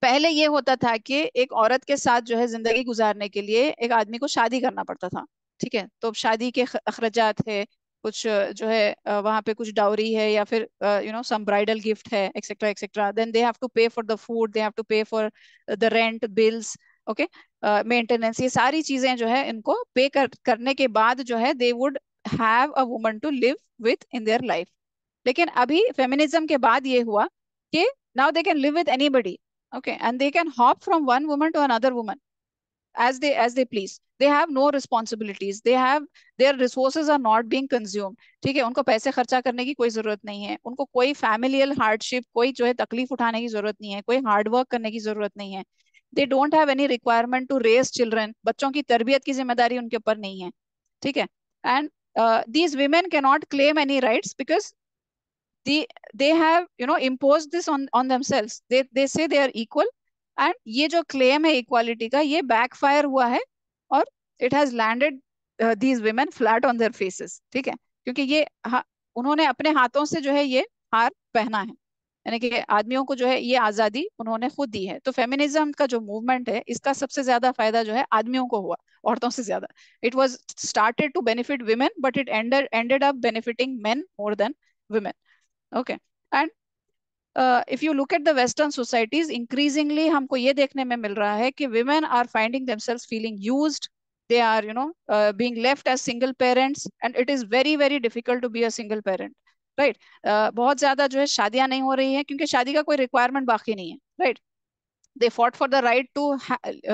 पहले ये होता था कि एक औरत के साथ जो है जिंदगी गुजारने के लिए एक आदमी को शादी करना पड़ता था ठीक है तो शादी के अखराजात है कुछ जो है वहां पे कुछ डाउरी है या फिर you know some bridal gift है etcetera etcetera then they have to pay for the food they have to pay for the rent bills okay maintenance ये सारी चीजें जो है इनको पे कर, करने के बाद जो है they would have a woman to live with in their life लेकिन अभी फेमिनिज्म के बाद ये हुआ कि now they can live with anybody okay and they can hop from one woman to another woman as they as they please they have no responsibilities they have their resources are not being consumed ठीक है उनको पैसे खर्चा करने की कोई जरूरत नहीं है उनको कोई फैमिलियल हार्डशिप कोई जो है तकलीफ उठाने की जरूरत नहीं है कोई हार्ड वर्क करने की जरूरत नहीं है they don't have any requirement to raise children बच्चों की तरबियत की जिम्मेदारी उनके ऊपर नहीं है ठीक है and these women cannot claim any rights because the, they have you know imposed this on on themselves they they say they are equal and ये जो claim है equality का ये backfire हुआ है और it has landed uh, these women flat on their faces ठीक है क्योंकि ये हा, उन्होंने अपने हाथों से जो है ये हार पहना है यानी कि आदमियों को जो है ये आजादी उन्होंने खुद दी है तो फेमिनिज्म का जो मूवमेंट है इसका सबसे ज्यादा फायदा जो है आदमियों को हुआ औरतों से ज्यादा it was started to benefit women but it ended ended up benefiting men more than women okay and if you look at the western societies increasingly हमको ये देखने में मिल रहा है कि women are finding themselves feeling used they are you know being left as single parents and it is very very difficult to be a single parent right बहुत ज्यादा जो है शादियां नहीं हो रही है क्योंकि शादी का कोई रिक्वायरमेंट बाकी नहीं है right right? they fought for the right to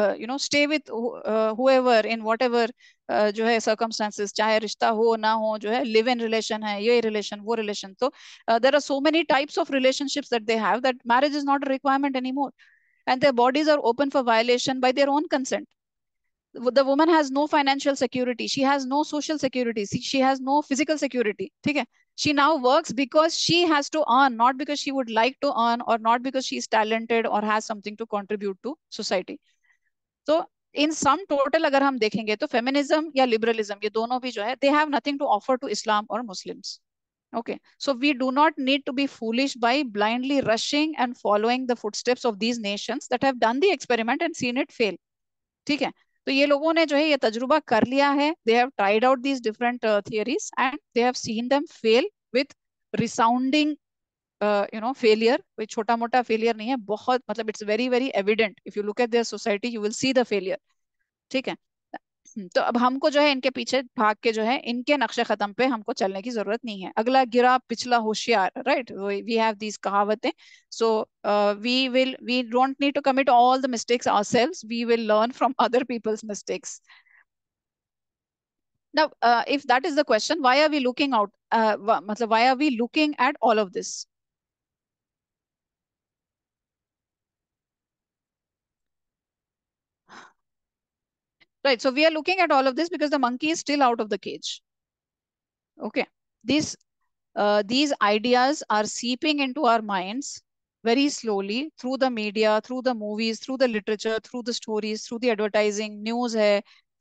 uh, you know stay with uh, whoever in whatever uh, जो है circumstances चाहे रिश्ता हो ना हो जो live in relation है ये relation वो relation So uh, there are so many types of relationships that they have that marriage is not a requirement anymore and their bodies are open for violation by their own consent the woman has no financial security she has no social security she has no physical security okay she now works because she has to earn not because she would like to earn or not because she is talented or has something to contribute to society so some total total अगर हम देखेंगे तो feminism या liberalism, ये दोनों भी जो they have nothing to offer to Islam or Muslims. okay so we do not need to be foolish by blindly rushing and following the footsteps of these nations that have done the experiment and seen it fail ठीक है तो ये लोगों ने जो है ये तजुर्बा कर लिया है they have tried out these different theories and they have seen them fail with resounding you know failure कोई छोटा मोटा फेलियर नहीं है बहुत मतलब it's very very evident if you look at their society you will see the failure ठीक है तो अब हमको जो है इनके पीछे भाग के जो है इनके नक्शे खत्म पे हमको चलने की जरूरत नहीं है अगला गिरा पिछला होशियार राइट वी हैव दीज कहावतें so we will we don't need to commit all the mistakes ourselves we will learn from other people's mistakes Now, uh, if that is the question, why are we looking out? Uh, मतलब why are we looking at all of this? Right. So we are looking at all of this because the monkey is still out of the cage. Okay. These, uh, these ideas are seeping into our minds very slowly through the media, through the movies, through the literature, through the stories, through the advertising, news hai,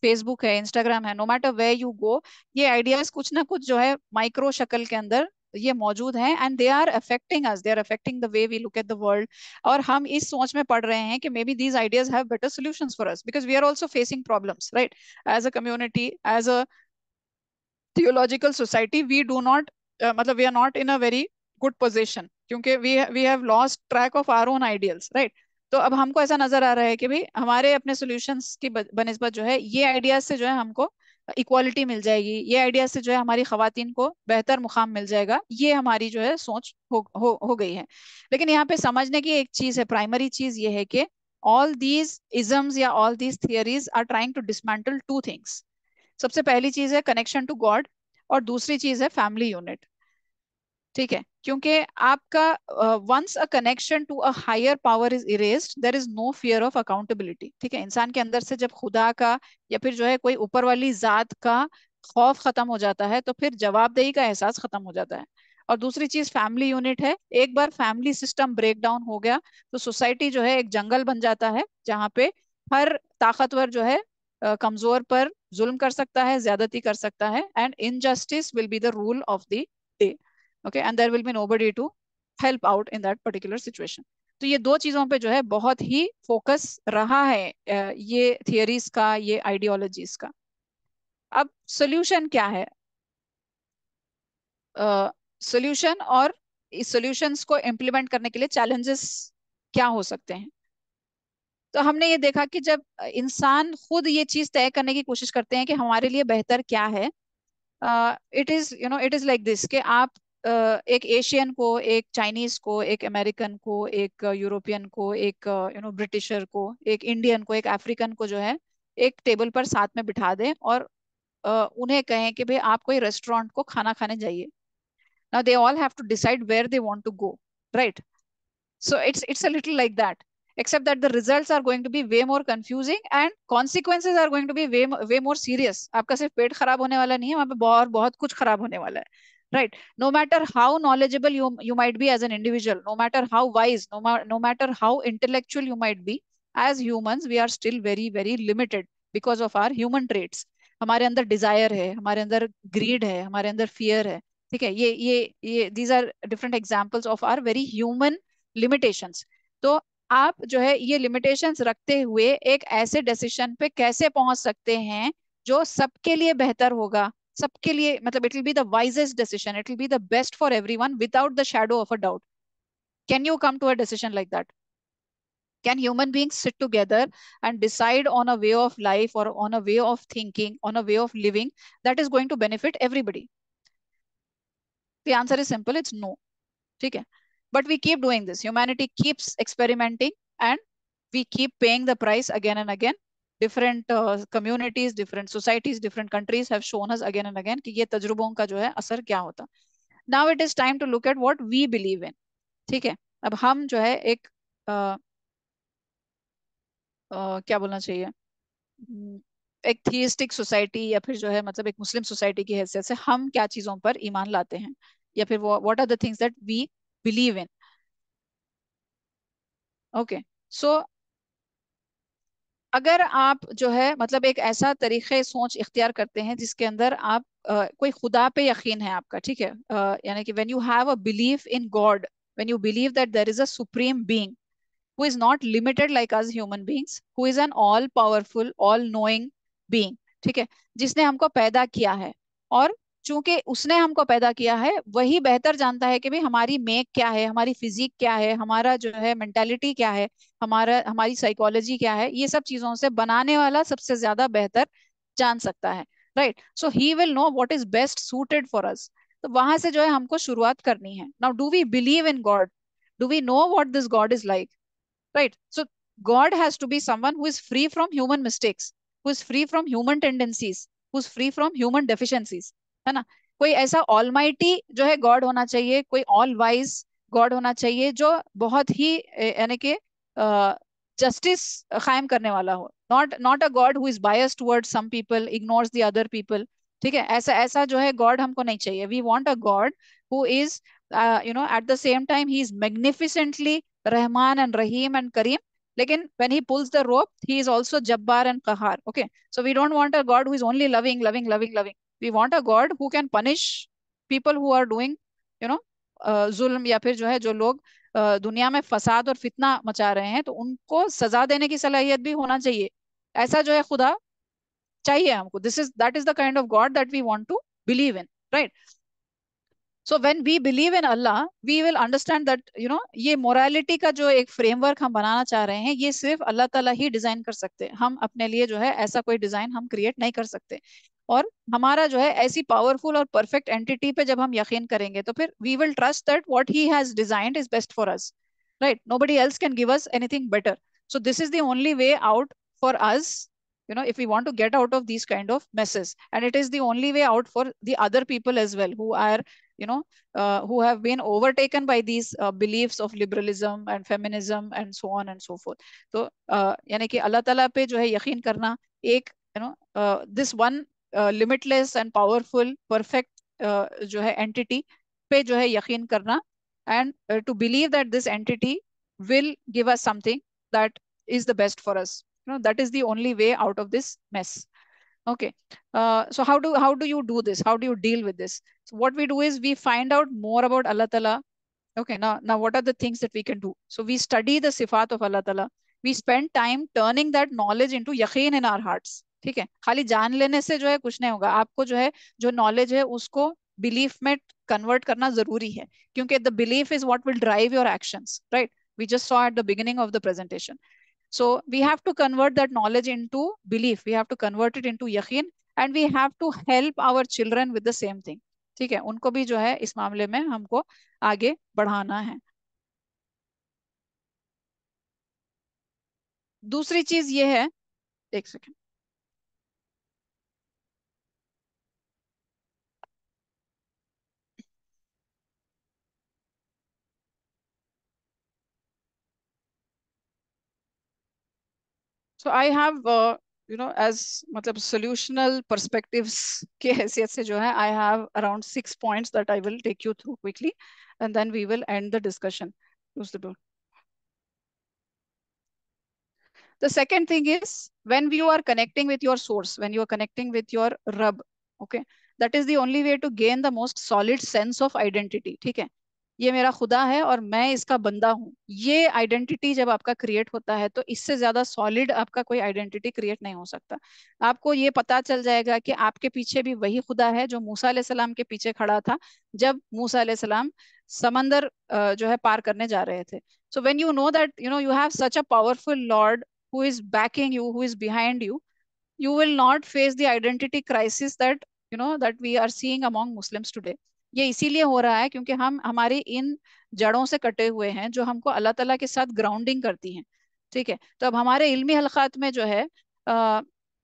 Facebook है Instagram है matter where you go, ये ideas कुछ ना कुछ जो है micro शक्ल के अंदर ये मौजूद हैं and they are affecting us they are affecting the way we look at the world और हम इस सोच में पढ़ रहे हैं कि maybe these ideas have better solution for us because we are also facing problems right as a community as a theological society we do not मतलब we are not in a very good position क्योंकि we we have lost track of are own ideals right तो अब हमको ऐसा नजर आ रहा है कि भाई हमारे अपने सोल्यूशन की बनस्बत जो है ये आइडियाज से जो है हमको इक्वालिटी मिल जाएगी ये आइडिया से जो है हमारी खातन को बेहतर मुकाम मिल जाएगा ये हमारी जो है सोच हो, हो, हो गई है लेकिन यहाँ पे समझने की एक चीज है प्राइमरी चीज ये है कि ऑल दीज इजम्स या all these theories are trying to dismantle two things सबसे पहली चीज है कनेक्शन टू गॉड और दूसरी चीज है फैमिली यूनिट ठीक है क्योंकि आपका once a connection to a higher power is erase there is no fear of accountability ठीक है इंसान के अंदर से जब खुदा का या फिर जो है कोई ऊपर वाली जात का खौफ खत्म हो जाता है तो फिर जवाबदेही का एहसास खत्म हो जाता है और दूसरी चीज फैमिली यूनिट है एक बार फैमिली सिस्टम ब्रेक डाउन हो गया तो सोसाइटी जो है एक जंगल बन जाता है जहाँ पे हर ताकतवर जो है कमजोर पर जुल्म कर सकता है ज्यादती कर सकता है and injustice will be the rule of the okay and there will be body to help out in that particular situation तो ये दो चीज़ों पे जो है बहुत ही फोकस रहा है ये थियोरीज का ये आइडियोलॉजीज का अब सोल्यूशन क्या है सोल्यूशन uh, और इस को इम्प्लीमेंट करने के लिए चैलेंजेस क्या हो सकते हैं तो हमने ये देखा कि जब इंसान खुद ये चीज तय करने की कोशिश करते हैं कि हमारे लिए बेहतर क्या है it is you know it is like this कि आप एक एशियन को एक चाइनीज को एक अमेरिकन को एक यूरोपियन को एक यू नो ब्रिटिशर को एक इंडियन को एक अफ्रीकन को जो है एक टेबल पर साथ में बिठा दें और uh, उन्हें कहें कि भाई आप कोई रेस्टोरेंट को खाना खाने जाइए now they all have to decide where they want to go right so it's it's a little like that except that the results are going to be way more confusing and consequences are going to be way more serious आपका सिर्फ पेट खराब होने वाला नहीं है वहां पर बहुत बहुत कुछ खराब होने वाला है right no matter how knowledgeable you you might be as an individual no matter how wise no, ma no matter how intellectual you might be as humans we are still very very limited because of our human traits हमारे अंदर Dzire है हमारे अंदर grid है हमारे अंदर fear है ठीक है ये ये ये these are different examples of our very human limitations तो आप जो है ये लिमिटेशंस रखते हुए एक ऐसे डिसीजन पे कैसे पहुंच सकते हैं जो सबके लिए बेहतर होगा सबके लिए मतलब it will be the wisest decision it will be the best for everyone without the shadow of a doubt can you come to a decision like can human beings sit together and decide on a way of life or on a way of thinking on a way of living that is going to benefit everybody the answer is simple it's no okay but we keep doing this humanity keeps experimenting and we keep paying the price again and again different communities different societies different countries have shown us again and again कि ये तजुर्बों का जो है असर क्या होता now it is time to look at what we believe in ठीक है अब हम जो है एक uh, uh, क्या बोलना चाहिए एक थियस्टिक सोसाइटी या फिर जो है मतलब एक मुस्लिम सोसाइटी की हैसियत से हम क्या चीजों पर ईमान लाते हैं या फिर what are the things that we believe in okay so अगर आप जो है मतलब एक ऐसा तरीके सोच इख्तियार करते हैं जिसके अंदर आप आ, कोई खुदा पे यकीन है आपका ठीक है यानी कि when you have a believe in God when you believe that there is a supreme being who is not limited like us human beings who is an all powerful all knowing being ठीक है जिसने हमको पैदा किया है और चूंकि उसने हमको पैदा किया है वही बेहतर जानता है कि भाई हमारी मेक क्या है हमारी फिजिक क्या है हमारा जो है मेंटेलिटी क्या है हमारा हमारी साइकोलॉजी क्या है ये सब चीजों से बनाने वाला सबसे ज्यादा बेहतर जान सकता है right so he will know what is best suited for us तो वहां से जो है हमको शुरुआत करनी है now do we believe in God do we know what this god is like right so god has to be someone who is free from human mistakes who is free from human tendencies who is free from human deficiencies है ना कोई ऐसा almighty जो है God होना चाहिए कोई all wise God होना चाहिए जो बहुत ही यानी कि जस्टिस कायम करने वाला हो not not a god who is bias toward some people ignores the other people ठीक है ऐसा ऐसा जो है गॉड हमको नहीं चाहिए we want a god who is you know at the same time he is magnificently Rahman and Rahim and Karim लेकिन when he pulls the rope he is also Jabbar and Qahhar okay so we don't want a god who is only loving loving loving loving we want a god who can punish people who are doing you know जुल्म या फिर जो है जो लोग uh, दुनिया में फसाद और फितना मचा रहे हैं तो उनको सजा देने की सलाहियत भी होना चाहिए ऐसा जो है खुदा चाहिए हमको this is that is the kind of god that we want to believe in right so when we believe in Allah we will understand that you know ये मोरालिटी का जो एक फ्रेमवर्क हम बनाना चाह रहे हैं ये सिर्फ अल्लाह तला ही डिजाइन कर सकते हैं हम अपने लिए जो है ऐसा कोई डिजाइन हम क्रिएट नहीं कर सकते और हमारा जो है ऐसी पावरफुल और परफेक्ट एंटिटी पे जब हम यकीन करेंगे तो फिर we will trust that what he has designed is best for us right no else can give us anything better so this is the only way out for us you know if you want to get out of this kind of message and it is the only way out for the other people as well who are you know who have been overtaken by these believe of liberalism and feminism and so on and so forth तो यानी कि अल्लाह तला पे जो है यकीन करना एक you know this one Limitless and powerful, perfect, जो है एंटिटी पे जो है यकीन करना and to to believe that this entity will give us something that is the best for us. you know that is the only way out of this mess okay uh, so how do how do you do this how do you deal with this so what we do is we find out more about allah Ta'ala. okay now now what are the things that we can do so we study the sifat of allah Ta'ala. we spend time turning that knowledge into yakin in our hearts ठीक है खाली जान लेने से जो है कुछ नहीं होगा आपको जो है जो नॉलेज है उसको बिलीफ में कन्वर्ट करना जरूरी है क्योंकि the belief is what will drive your action right we just saw at the beginning of the presentation so we have to convert that knowledge into belief we have to convert it into यकीन and we have to help our children with the same thing ठीक है उनको भी जो है इस मामले में हमको आगे बढ़ाना है दूसरी चीज ये है एक second So I have, uh, you know, as matlab, solutional perspectives ke se jo hai, I have around six points that I will take you through quickly, and then we will end the discussion. Use the door. The second thing is when you are connecting with your source, when you are connecting with your rub, okay, that is the only way to gain the most solid sense of identity. ठीक है ये मेरा खुदा है और मैं इसका बंदा हूँ ये आइडेंटिटी जब आपका क्रिएट होता है तो इससे ज्यादा सॉलिड आपका कोई आइडेंटिटी क्रिएट नहीं हो सकता आपको ये पता चल जाएगा कि आपके पीछे भी वही खुदा है जो मूसा सलाम के पीछे खड़ा था जब मूसा सलाम समंदर जो है पार करने जा रहे थे so when you know that you know you have such a powerful lord who is backing you who is behind you you will not face the identity crisis that you know know we are seeing seeing among muslims ये इसीलिए हो रहा है क्योंकि हम हमारी इन जड़ों से कटे हुए हैं जो हमको अल्लाह तला के साथ ग्राउंडिंग करती हैं ठीक है तो अब हमारे इल्मी हलकात में जो है आ,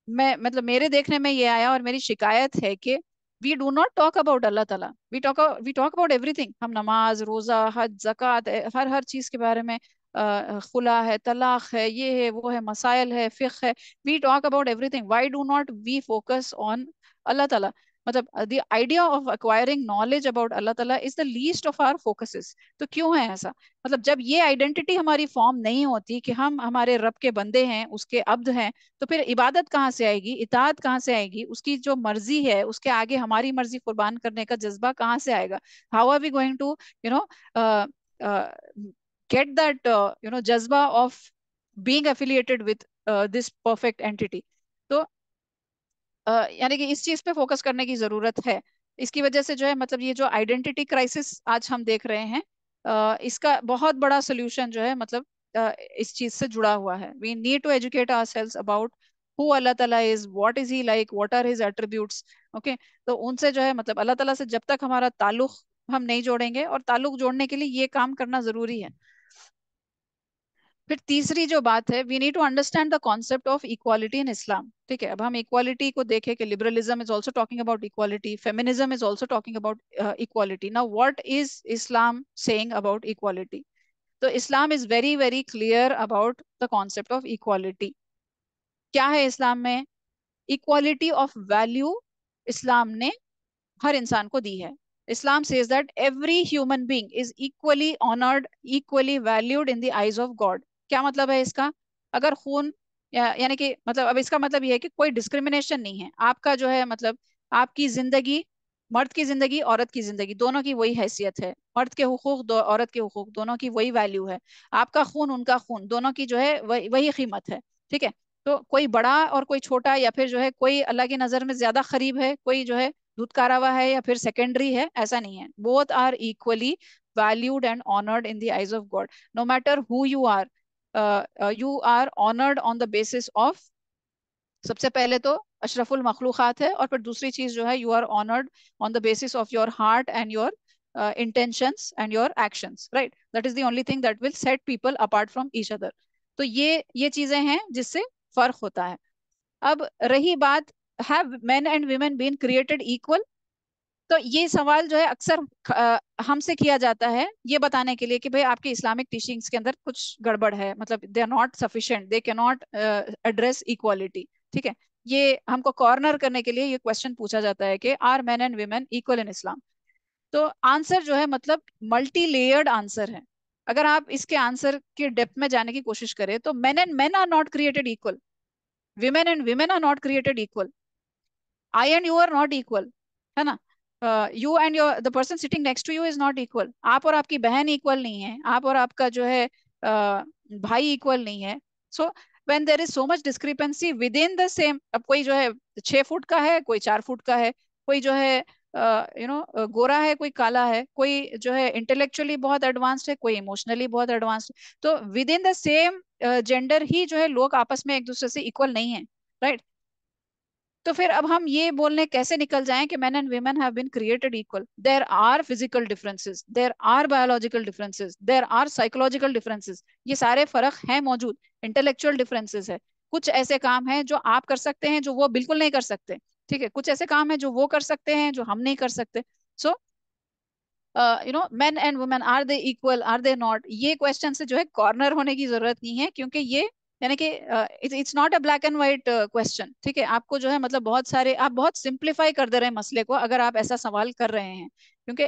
मैं मतलब मेरे देखने में ये आया और मेरी शिकायत है कि we do not talk about Allah Ta'ala we talk we talk about everything हम नमाज रोजा हज जक़ात हर हर चीज़ के बारे में आ, खुला है तलाक है ये है वो है मसाइल है फ़िक है we talk about everything why do not we focus on Allah Ta'ala मतलब the idea of acquiring knowledge about Allah Ta'ala is the least of our focuses तो क्यों है ऐसा मतलब जब ये आइडेंटिटी हमारी फॉर्म नहीं होती कि हम हमारे रब के बंदे हैं उसके अब्द हैं तो फिर इबादत कहाँ से आएगी इताद कहाँ से आएगी उसकी जो मर्जी है उसके आगे हमारी मर्जी कुर्बान करने का जज्बा कहाँ से आएगा how are we going to you know get that you know जज्बा of being affiliated with this perfect entity तो यानी कि इस चीज पे फोकस करने की जरूरत है इसकी वजह से जो है मतलब ये जो आइडेंटिटी क्राइसिस आज हम देख रहे हैं इसका बहुत बड़ा सोल्यूशन जो है मतलब इस चीज से जुड़ा हुआ है we need to educate ourselves about who Allah Ta'ala is what is he like what are his attribute okay तो उनसे जो है मतलब अल्लाह तला से जब तक हमारा ताल्लुक हम नहीं जोड़ेंगे और ताल्लुक जोड़ने के लिए ये काम करना जरूरी है फिर तीसरी जो बात है we need to understand the concept of equality in Islam ठीक है अब हम इक्वालिटी को देखें कि liberalism is also talking about equality feminism is also talking about equality now what is Islam saying about equality तो Islam is very very clear about the concept of equality क्या है इस्लाम में इक्वालिटी ऑफ वैल्यू इस्लाम ने हर इंसान को दी है Islam says that every human being is equally honoured equally valued in the eyes of God क्या मतलब है इसका अगर खून या, यानी कि मतलब अब इसका मतलब यह है कि कोई डिस्क्रिमिनेशन नहीं है आपका जो है मतलब आपकी जिंदगी मर्द की जिंदगी औरत की जिंदगी दोनों की वही हैसियत है मर्द के हकूक औरत के हकूक दोनों की वही वैल्यू है आपका खून उनका खून दोनों की जो है वही वही कीमत है ठीक है तो कोई बड़ा और कोई छोटा या फिर जो है कोई अल्लाह की नजर में ज्यादा करीब है कोई जो है धुतकारा हुआ है या फिर सेकेंडरी है ऐसा नहीं है both are equally valued and honoured in the eyes of God no matter who you are you are honoured on the basis of सबसे पहले तो अशरफुल मखलूक़ात है और फिर दूसरी चीज़ जो है you are honoured on the basis of your heart and your intention and your action right that is the thing that will set people apart from each other तो ये ये चीज़ें हैं जिससे फ़र्क होता है अब रही बात have men and women been created equal तो ये सवाल जो है अक्सर हमसे किया जाता है ये बताने के लिए कि भाई आपके इस्लामिक टीचिंग्स के अंदर कुछ गड़बड़ है मतलब they are not sufficient they can not address equality ठीक है ये हमको कॉर्नर करने के लिए ये क्वेश्चन पूछा जाता है कि are man and women equal in Islam तो आंसर जो है मतलब मल्टी लेयर्ड आंसर है अगर आप इसके आंसर के डेप्थ में जाने की कोशिश करें तो man and man are not created equal women and women are not created equal I and you are not equal है ना you and your the person sitting next to you is not equal आप और आपकी बहन equal नहीं है आप और आपका जो है uh, भाई इक्वल नहीं है so when there is so much discrepancy within the same अब कोई जो है छह फुट का है कोई चार फुट का है कोई जो है यू uh, नो uh, गोरा है कोई काला है कोई जो है इंटेलेक्चुअली बहुत एडवांस्ड है कोई इमोशनली बहुत एडवांस्ड तो within the same gender ही जो है लोग आपस में एक दूसरे से इक्वल नहीं है राइट right? तो फिर अब हम ये बोलने कैसे निकल जाएं कि man and women have been created equal there are physical differences there are biological differences there are psychological differences ये सारे फर्क हैं मौजूद इंटेलेक्चुअल डिफरेंसेस है कुछ ऐसे काम हैं जो आप कर सकते हैं जो वो बिल्कुल नहीं कर सकते ठीक है कुछ ऐसे काम है जो वो कर सकते हैं जो हम नहीं कर सकते so you know man and women are they equal are they not ये क्वेश्चन से जो है कॉर्नर होने की जरूरत नहीं है क्योंकि ये यानी कि it's not a black and white question ठीक है आपको जो है मतलब बहुत सारे आप बहुत सिंप्लीफाई कर दे रहे हैं मसले को अगर आप ऐसा सवाल कर रहे हैं क्योंकि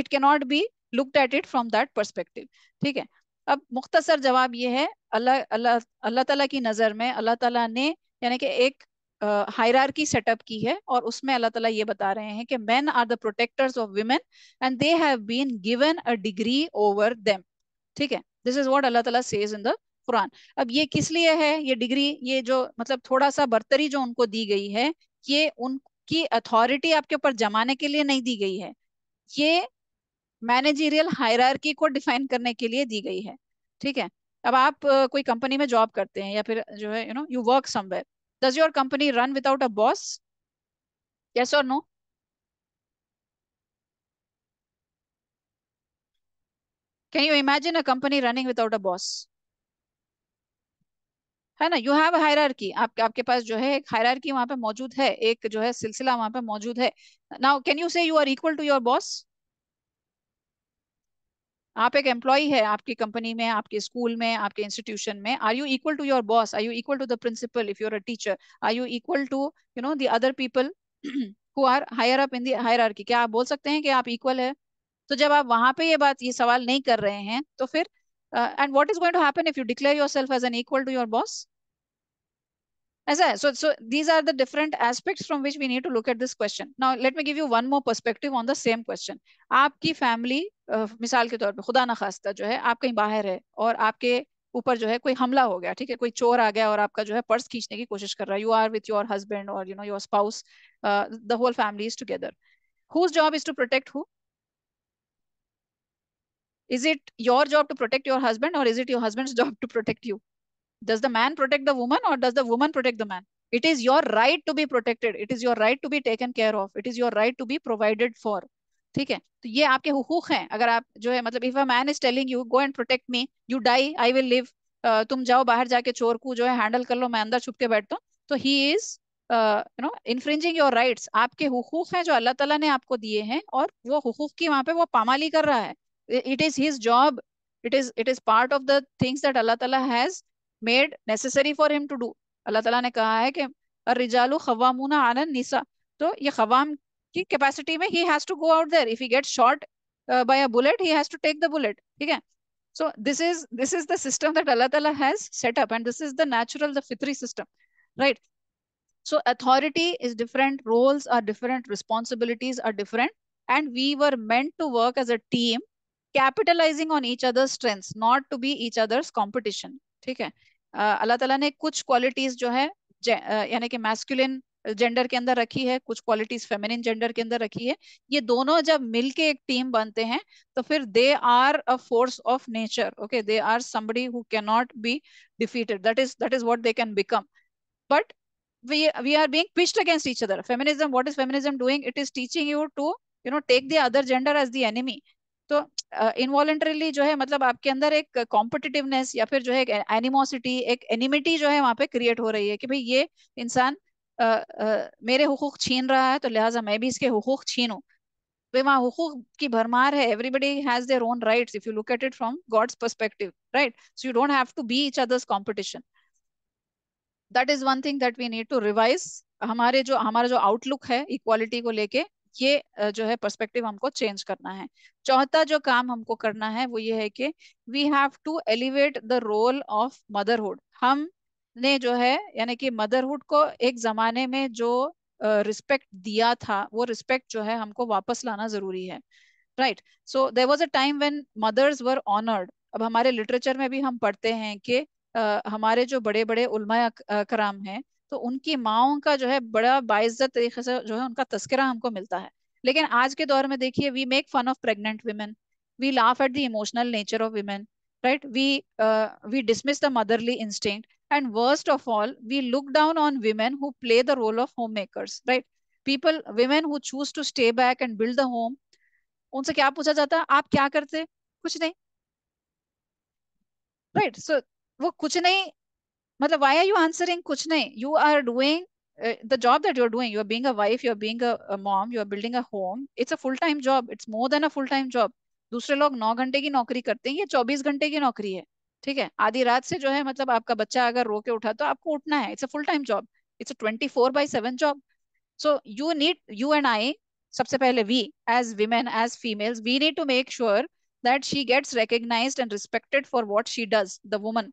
it can not be looked at it from that perspective ठीक है अब मुख्तसर जवाब ये है अल्लाह अल्लाह अल्लाह तला की नज़र में अल्लाह तला ने यानी कि एक की सेटअप की है और उसमें अल्लाह तला ये बता रहे हैं कि men are the protectors of women and they have been given a degree over them ठीक है दिस इज वॉट अल्लाह तला सेज इन द कुरान अब ये किस लिए है ये डिग्री ये जो मतलब थोड़ा सा बर्तरी जो उनको दी गई है ये उनकी अथॉरिटी आपके ऊपर जमाने के लिए नहीं दी गई है ये मैनेजीरियल हायरकी को डिफाइन करने के लिए दी गई है ठीक है अब आप कोई कंपनी में जॉब करते हैं या फिर जो है you know you work somewhere does your company run without a boss yes और no can you imagine a company running without a boss है ना यू हैव हायर आर्की आपके पास जो है एक हायरार्की वहां पे मौजूद है एक जो है सिलसिला वहां पे मौजूद है now can you say you are equal to your boss आप एक एम्प्लॉय है आपकी कंपनी में आपके स्कूल में आपके इंस्टीट्यूशन में are you equal to your boss are you equal to the principal if you're a teacher are you equal to you know the other people who are higher up in their क्या आप बोल सकते हैं कि आप equal है तो जब आप वहां पे ये बात ये सवाल नहीं कर रहे हैं तो फिर and what is going to happen if you declare yourself as an equal to your boss So, so these are the different aspects from which we need to look at this question. Now, let me give you one more perspective on the same question. Aapki family, uh, misal ke taur pe, khuda na khasta, jo hai, aap kahin bahar hai, aur aapke upar jo hai, koi hamla ho gaya, theek hai, koi chor aa gaya, aur aapka jo hai, purse khichne ki You are with your husband or, you know, your spouse. the whole family is together. Whose job is to protect who? Is it your job to protect your husband or is it your husband's job to protect you? does the man protect the woman or does the woman protect the man it is your right to be protected it is your right to be taken care of it is your right to be provided for ठीक है तो ये आपके हुकूक हैं अगर आप जो है मतलब if a man is telling you go and protect me you die I will live तुम जाओ बाहर जाके चोर को जो है हैंडल कर लो मैं अंदर छुप के बैठता हूँ तो he is you know infringing your rights आपके हुकूक हैं जो अल्लाह ताला ने आपको दिए हैं और वो हुकूक की वहां पे वो पामाली कर रहा है it is his job it is it is part of the things that Allah ताला has made necessary for him to do Allah ताला ने कहा है कि रिजालू खवामूना आनन निसा तो ये खवाम की कैपेसिटी में he has to go out there if he get shot by a bullet he has to take the bullet ठीक है so this is this is the system that allah Ta'ala has set up and this is the natural the fitri system right so authority is different roles are different responsibilities are different and we were meant to work as a team capitalizing on each other's strengths not to be each other's competition ठीक है अल्लाह ताला ने कुछ qualities जो है यानी कि masculine gender के अंदर रखी है कुछ क्वालिटीज फेमिनिन जेंडर के अंदर रखी है ये दोनों जब मिलके एक टीम बनते हैं तो फिर they are a force of nature okay they are somebody who can not be defeated that is that is what they can become but we we are being pitched against each other feminism what is feminism doing it is teaching you to you know take the other gender as the enemy तो involuntarily uh, जो है मतलब आपके अंदर एक competitiveness या फिर जो है एनिमोसिटी एक एनिमिटी जो है वहां पे क्रिएट हो रही है कि भाई ये इंसान uh, uh, मेरे हुकूक छीन रहा है तो लिहाजा मैं भी इसके हुकूक छीनू भाई वहाँ हुकूक की भरमार है everybody has their own right if you look at it from God's perspective right so you don't have to be each other's competition that is one thing that we need to revise हमारे जो हमारा जो outlook है equality को लेके ये जो है पर्सपेक्टिव हमको चेंज करना है चौथा जो काम हमको करना है वो ये है कि we have to elevate the role of motherhood हम ने जो है यानी कि मदरहुड को एक जमाने में जो रिस्पेक्ट uh, दिया था वो रिस्पेक्ट जो है हमको वापस लाना जरूरी है right so there was a time when mothers were honoured अब हमारे लिटरेचर में भी हम पढ़ते हैं कि uh, हमारे जो बड़े बड़े उलमा कराम हैं तो उनकी माओ का जो है बड़ा बाइज्जत तरीके से जो है उनका तस्करा हमको मिलता है लेकिन आज के दौर में देखिए we make fun of pregnant women we laugh at the emotional nature of women right we we dismiss the motherly instinct and worst of all we look down on women who play the role of home makers right people women who choose to stay back and build the home उनसे क्या पूछा जाता है आप क्या करते कुछ नहीं राइट right, सो so, वो कुछ नहीं मतलब वाई आर यू आंसरिंग कुछ नहीं you are doing the job that you are doing you are being a wife you are being a mom you are building a home it's a full time job it's more than a full time job दूसरे लोग नौ घंटे की नौकरी करते हैं ये चौबीस घंटे की नौकरी है ठीक है आधी रात से जो है मतलब आपका बच्चा अगर रो के उठा तो आपको उठना है it's a full time job it's a twenty four by seven job so you need you and I सबसे पहले we as women as females we need to make sure that she gets recognise and respected for what she does the woman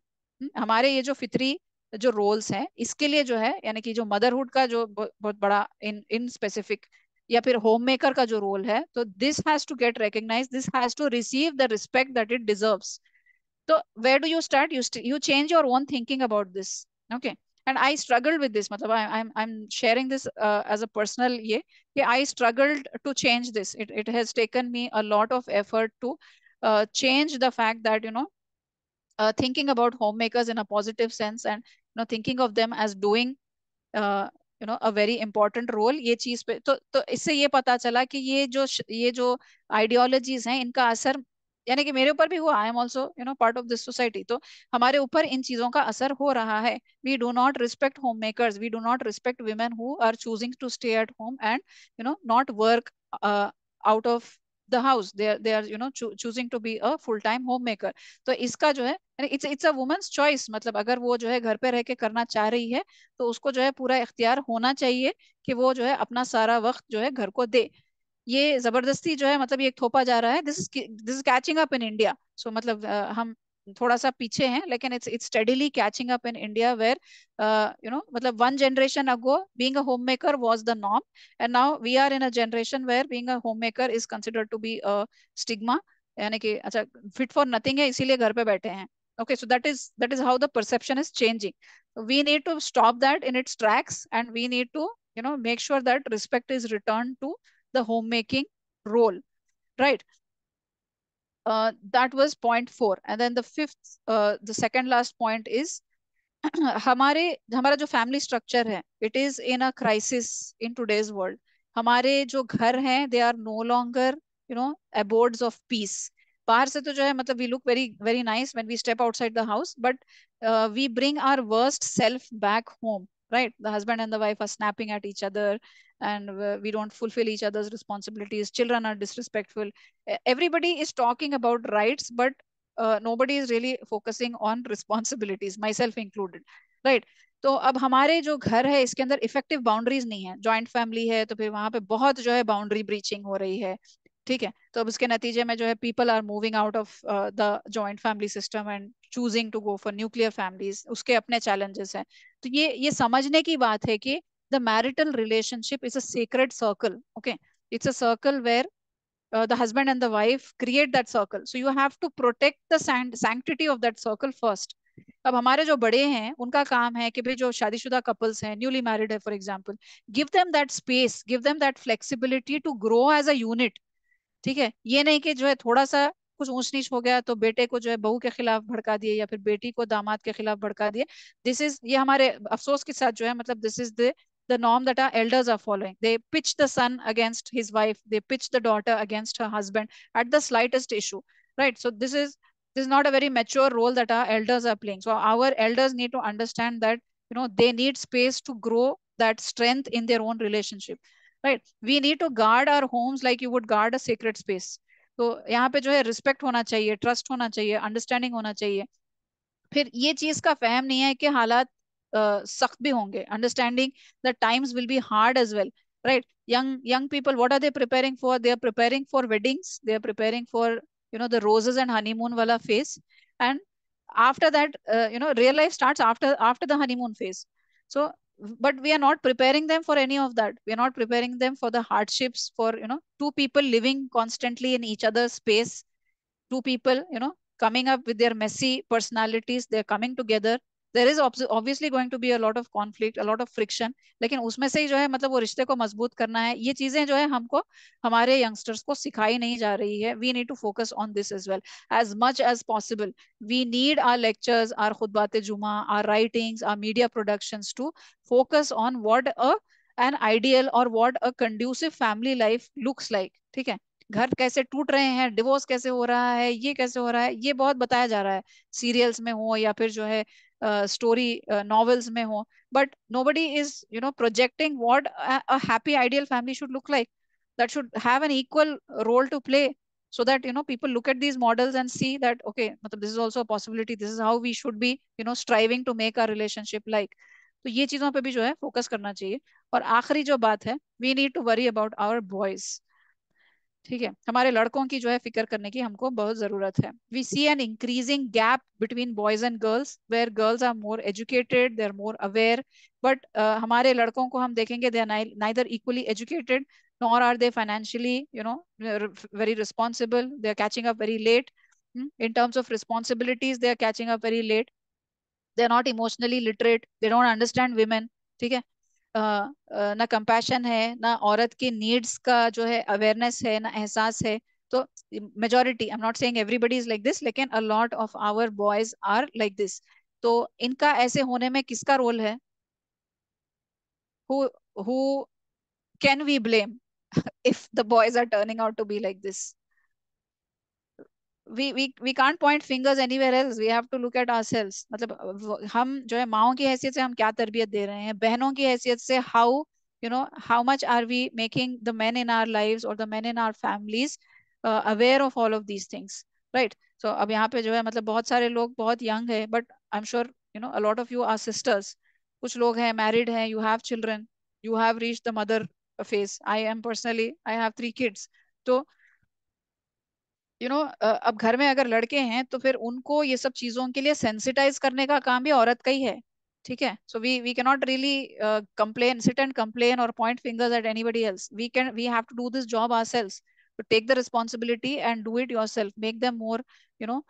हमारे ये जो फितरी जो roles हैं इसके लिए जो है यानी कि जो मदरहुड का जो बहुत बड़ा इन इन स्पेसिफिक या फिर होम मेकर का जो रोल है तो this has to get recognise this has to receive the respect that it deserves तो where do you start you you change your own thinking about this okay and I struggled with this मतलब I I am sharing this as a personal ये कि I struggled to change this it it has taken me a lot of effort to change the fact that you know uh, thinking about homemakers in a positive sense and you know thinking of them as doing uh, you know a very important role ये चीज पे तो तो इससे ये पता चला कि ये जो ये जो आइडियोलॉजीज हैं इनका असर यानी कि मेरे ऊपर भी हुआ I am also you know part of this society तो हमारे ऊपर इन चीजों का असर हो रहा है we do not respect home makers we do not respect women who are choosing to stay at home and you know not work out of the house there they are you know choosing to be a full time home maker तो इसका जो है it's it's a women's choice मतलब अगर वो जो है घर पे रह के करना चाह रही है तो उसको जो है पूरा इख्तियार होना चाहिए कि वो जो है अपना सारा वक्त जो है घर को दे ये जबरदस्ती जो है मतलब ये थोपा जा रहा है this is this is catching up in India so मतलब uh, हम थोड़ा सा पीछे हैं लेकिन it's it's steadily catching up in India where you no मतलब one generation ago being a homemaker was the norm and now we are in a generation where being a homemaker is considered to be a stigma यानी कि अच्छा fit for nothing है इसीलिए घर पे बैठे हैं okay so that is that is how the perception is changing we need to stop that in its tracks and we need to you know make sure that respect is return to the home making role right uh, that was point four. And then the fifth, uh, the second last point is हमारे हमारा जो family structure है it is in a crisis in today's world हमारे जो घर हैं they are no longer you know abodes of peace बाहर से तो जो है मतलब we look very very nice when we step outside the house but we bring our worst self back home right the husband and the wife are snapping at each other and we don't fulfill each other's responsibilities children are disrespectful everybody is talking about rights but uh, nobody is really focusing on responsibilities myself included right तो अब हमारे जो घर है इसके अंदर effective boundaries नहीं है ज्वाइंट फैमिली है तो फिर वहां पे बहुत जो है बाउंड्री ब्रीचिंग हो रही है ठीक है तो अब उसके नतीजे में जो है people are moving out of the joint family system and choosing to go for nuclear families उसके अपने चैलेंजेस हैं तो ये ये समझने की बात है कि the marital relationship is a secret circle okay it's a circle where Uh, the husband and the wife create that circle so you have to protect the sanctity of that circle first अब हमारे जो बड़े हैं उनका काम है कि भाई जो शादीशुदा कपल्स हैं न्यूली मैरिड है for example give them that space give them that flexibility to grow as a unit ठीक है ये नहीं कि जो है थोड़ा सा कुछ ऊंच नीच हो गया तो बेटे को जो है बहू के खिलाफ भड़का दिए या फिर बेटी को दामाद के खिलाफ भड़का दिए दिस इज ये हमारे अफसोस के साथ जो है मतलब this is the the norm our elders are following they pitch the son against his wife they pitch the daughter against her husband at the slightest issue right so this is this not a very mature role that our elders are playing so our elders need to understand that you know they need space to grow that strength in their own relationship right we need to guard our homes like you would guard a sacred space तो यहाँ पे जो है respect होना चाहिए trust होना चाहिए understanding होना चाहिए फिर ये चीज का फहम नहीं है कि हालात सख्त भी होंगे understanding the times will be hard as well right young young people what are they preparing for they are preparing for weddings they are preparing for you know the roses and honeymoon वाला phase and after that you know real life start after the honeymoon phase so but we are not preparing them for any of that we are not preparing them for the hardships for you know two people living constantly in each other's space two people you know coming up with their messy personalities they're coming together there is obviously going to be a lot of conflict a lot of friction लेकिन उसमें से ही जो है मतलब वो रिश्ते को मजबूत करना है ये चीजें जो है हमको हमारे यंगस्टर्स को सिखाई नहीं जा रही है we need to focus on this as well as much as possible we need our lectures our खुदबात जुमा our writings our media production to focus on what a an ideal और what a conducive family life looks like ठीक है घर कैसे टूट रहे हैं डिवोर्स कैसे हो रहा है ये कैसे हो रहा है ये बहुत बताया जा रहा है सीरियल्स में हो या फिर जो है स्टोरी नॉवेल्स में हो but nobody is you know projecting what happy ideal family should look like that should have an equal role to play so that you know people look at these models and see that okay this is also a possibility this is how we should be you know striving to make our relationship like तो ये चीजों पे भी जो है focus करना चाहिए और आखिरी जो बात है we need to worry about our boys ठीक है हमारे लड़कों की जो है फिकर करने की हमको बहुत जरूरत है we see an increasing gap between boys and girls where girls are more educated they are more aware but हमारे लड़कों को हम देखेंगे they are neither equally educated nor are they financially you know very responsible they are catching up very late in terms of responsibilities they are catching up very late they are not emotionally literate they don't understand women ठीक है ना compassion है ना औरत के needs का जो है अवेयरनेस है ना एहसास है तो majority I am not saying everybody is like this लेकिन a lot of our boys are like this तो इनका ऐसे होने में किसका रोल है who can we blame if the boys are turning out to be like this we we we can't point fingers anywhere else we have to look at ourselves मतलब हम जो है माओ की हैसियत से हम क्या तरबियत दे रहे हैं बहनों की हैसियत से how you know how much are we making the men in our lives और the men in our families aware of all of these things right so अब यहाँ पे जो है मतलब बहुत सारे लोग बहुत यंग है but I am sure you know a lot of you are sisters कुछ लोग हैं मैरिड हैं you have children you have reach the mother phase I am personally I have three kids तो यू नो अब घर में अगर लड़के हैं तो फिर उनको ये सब चीजों के लिए सेंसिटाइज करने का काम भी औरत का ही है ठीक है so we we can not really complain sit and complain और point fingers at anybody else we can we have to do this job ourselves to take the responsibility and do it yourself make more more you know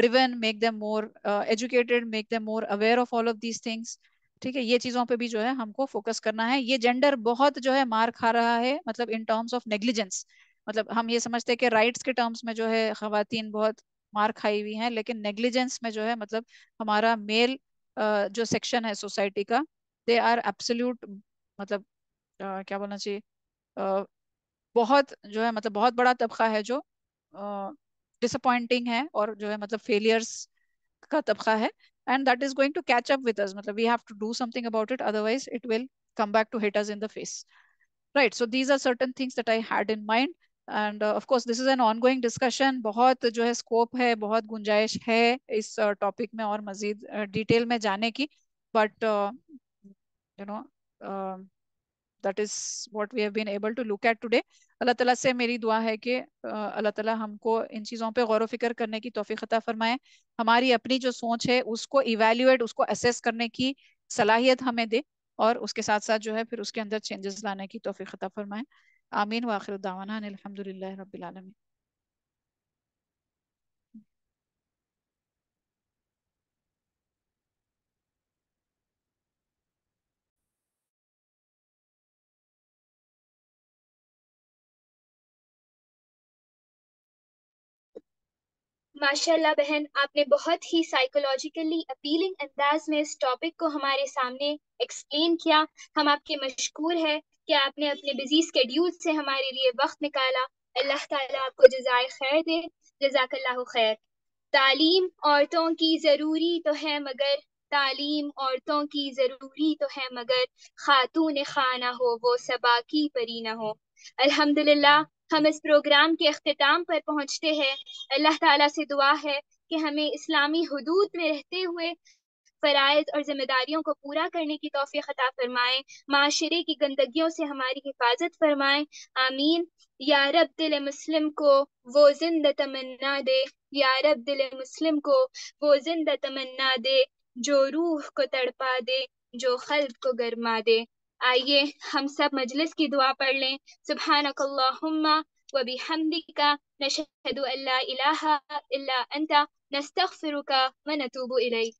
driven make them more educated make make more aware of all of these things ठीक है ये चीजों पे भी जो है हमको focus करना है ये जेंडर बहुत जो है मार खा रहा है मतलब इन टर्म्स ऑफ नेग्लिजेंस मतलब हम ये समझते हैं कि राइट्स के टर्म्स में जो है खातन बहुत मार खाई हुई हैं लेकिन नेग्लिजेंस में जो है मतलब हमारा मेल जो सेक्शन है सोसाइटी का दे आर एब्सोल्यूट मतलब क्या बोलना चाहिए बहुत जो है मतलब बहुत बड़ा तबका है जो डिसअपॉइंटिंग है और जो है मतलब फेलियर्स का तबका है and that is going to catch up with us मतलब we have to do something about it otherwise it will come back to hit us in the face right so these are certain things that I had in mind and of course this is an ongoing discussion बहुत जो है scope है बहुत गुंजाइश है इस topic uh, में और मजीद डिटेल uh, में जाने की but you know that is what we have been able to look at today अल्लाह तला से मेरी दुआ है कि uh, अल्लाह तला हमको इन चीज़ों पर गौर वफिक्र करने की तोफ़ी अता फरमाए हमारी अपनी जो सोच है उसको इवेल्यूएट उसको असेस करने की सलाहियत हमें दे और उसके साथ साथ जो है फिर उसके अंदर चेंजेस लाने की तोफ़ी अता फरमाए आमीन वाखिर दावाना अलहमदिल्ला रबीआलमी माशाल्लाह बहन आपने बहुत ही साइकोलॉजिकली अपीलिंग अंदाज में इस टॉपिक को हमारे सामने एक्सप्लेन किया हम आपके मशहूर है कि आपने अपने बिजी स्केड्यूल से हमारे लिए वक्त निकाला अल्लाह ताला आपको जजाय खैर दे जजाकल्ला खैर तालीम औरतों की ज़रूरी तो है मगर तालीम औरतों की ज़रूरी तो है मगर खातून खाना हो वो सबा की परी ना हो अल्हम्दुलिल्लाह हम इस प्रोग्राम के अख्ताम पर पहुँचते हैं अल्लाह ताला से दुआ है कि हमें इस्लामी हदूद में रहते हुए फ़रज़ और जिम्मेदारियों को पूरा करने की तोफ़ी ख़ता फ़रमाए माशरे की गंदगियों से हमारी हिफाजत फरमाए आमीन या रब दिल मुस्लिम को वो जिंद तमन्ना दे या रब दिल मुस्लिम को वो जिंद तमन्ना दे जो रूह को तड़पा दे जो खल्ब को गरमा दे आइए हम सब मजलिस की दुआ पढ़ लें सुबह وبحمدك نشهد أن لا إله إلا أنت نستغفرك ونتوب إليك